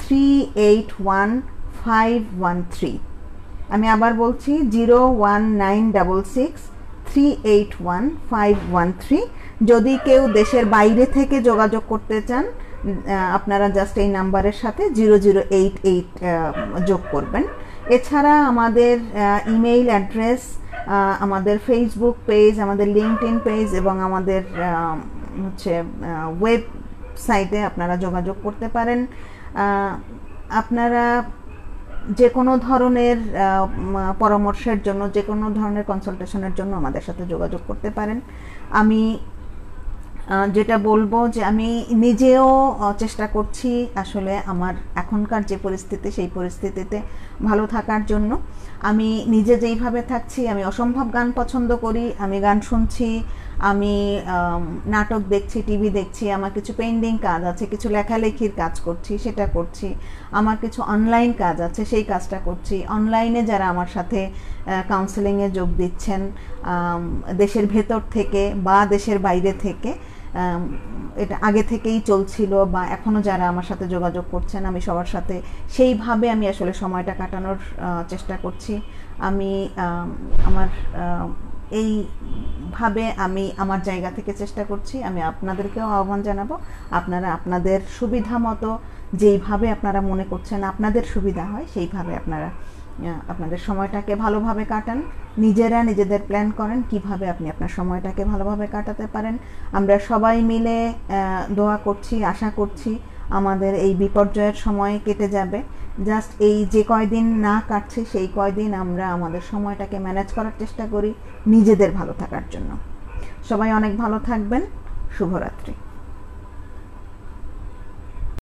three eight one five one three আমি আবার বলছি zero one nine double six three eight one five one three যদি কেউ দেশের বাইরে থেকে যোগাযোগ করতে চান আপনারা জাস্ট এই নাম্বারের সাথে জিরো জিরো এইট এইট যোগ করবেন এছাড়া আমাদের ইমেইল অ্যাড্রেস আমাদের ফেসবুক পেজ আমাদের লিঙ্কড পেজ এবং আমাদের হচ্ছে ওয়েবসাইটে আপনারা যোগাযোগ করতে পারেন আপনারা যে কোনো ধরনের পরামর্শের জন্য যে কোনো ধরনের কনসালটেশনের জন্য আমাদের সাথে যোগাযোগ করতে পারেন আমি যেটা বলবো যে আমি নিজেও চেষ্টা করছি আসলে আমার এখনকার যে পরিস্থিতি সেই পরিস্থিতিতে ভালো থাকার জন্য আমি নিজে যেইভাবে থাকছি আমি অসম্ভব গান পছন্দ করি আমি গান শুনছি আমি নাটক দেখছি টিভি দেখছি আমার কিছু পেন্ডিং কাজ আছে কিছু লেখালেখির কাজ করছি সেটা করছি আমার কিছু অনলাইন কাজ আছে সেই কাজটা করছি অনলাইনে যারা আমার সাথে কাউন্সেলিংয়ে যোগ দিচ্ছেন দেশের ভেতর থেকে বা দেশের বাইরে থেকে এটা আগে থেকেই চলছিল বা এখনও যারা আমার সাথে যোগাযোগ করছেন আমি সবার সাথে সেইভাবে আমি আসলে সময়টা কাটানোর চেষ্টা করছি আমি আমার এইভাবে আমি আমার জায়গা থেকে চেষ্টা করছি আমি আপনাদেরকেও আহ্বান জানাবো আপনারা আপনাদের সুবিধা মতো যেইভাবে আপনারা মনে করছেন আপনাদের সুবিধা হয় সেইভাবে আপনারা আপনাদের সময়টাকে ভালোভাবে কাটান নিজেরা নিজেদের প্ল্যান করেন কিভাবে আপনি আপনার সময়টাকে ভালোভাবে কাটাতে পারেন আমরা সবাই মিলে দোয়া করছি আশা করছি আমাদের এই বিপর্যয়ের সময় কেটে যাবে জাস্ট এই যে কয়দিন না কাটছে সেই কয়দিন আমরা আমাদের সময়টাকে ম্যানেজ করার চেষ্টা করি নিজেদের ভালো থাকার জন্য সবাই অনেক ভালো থাকবেন শুভরাত্রি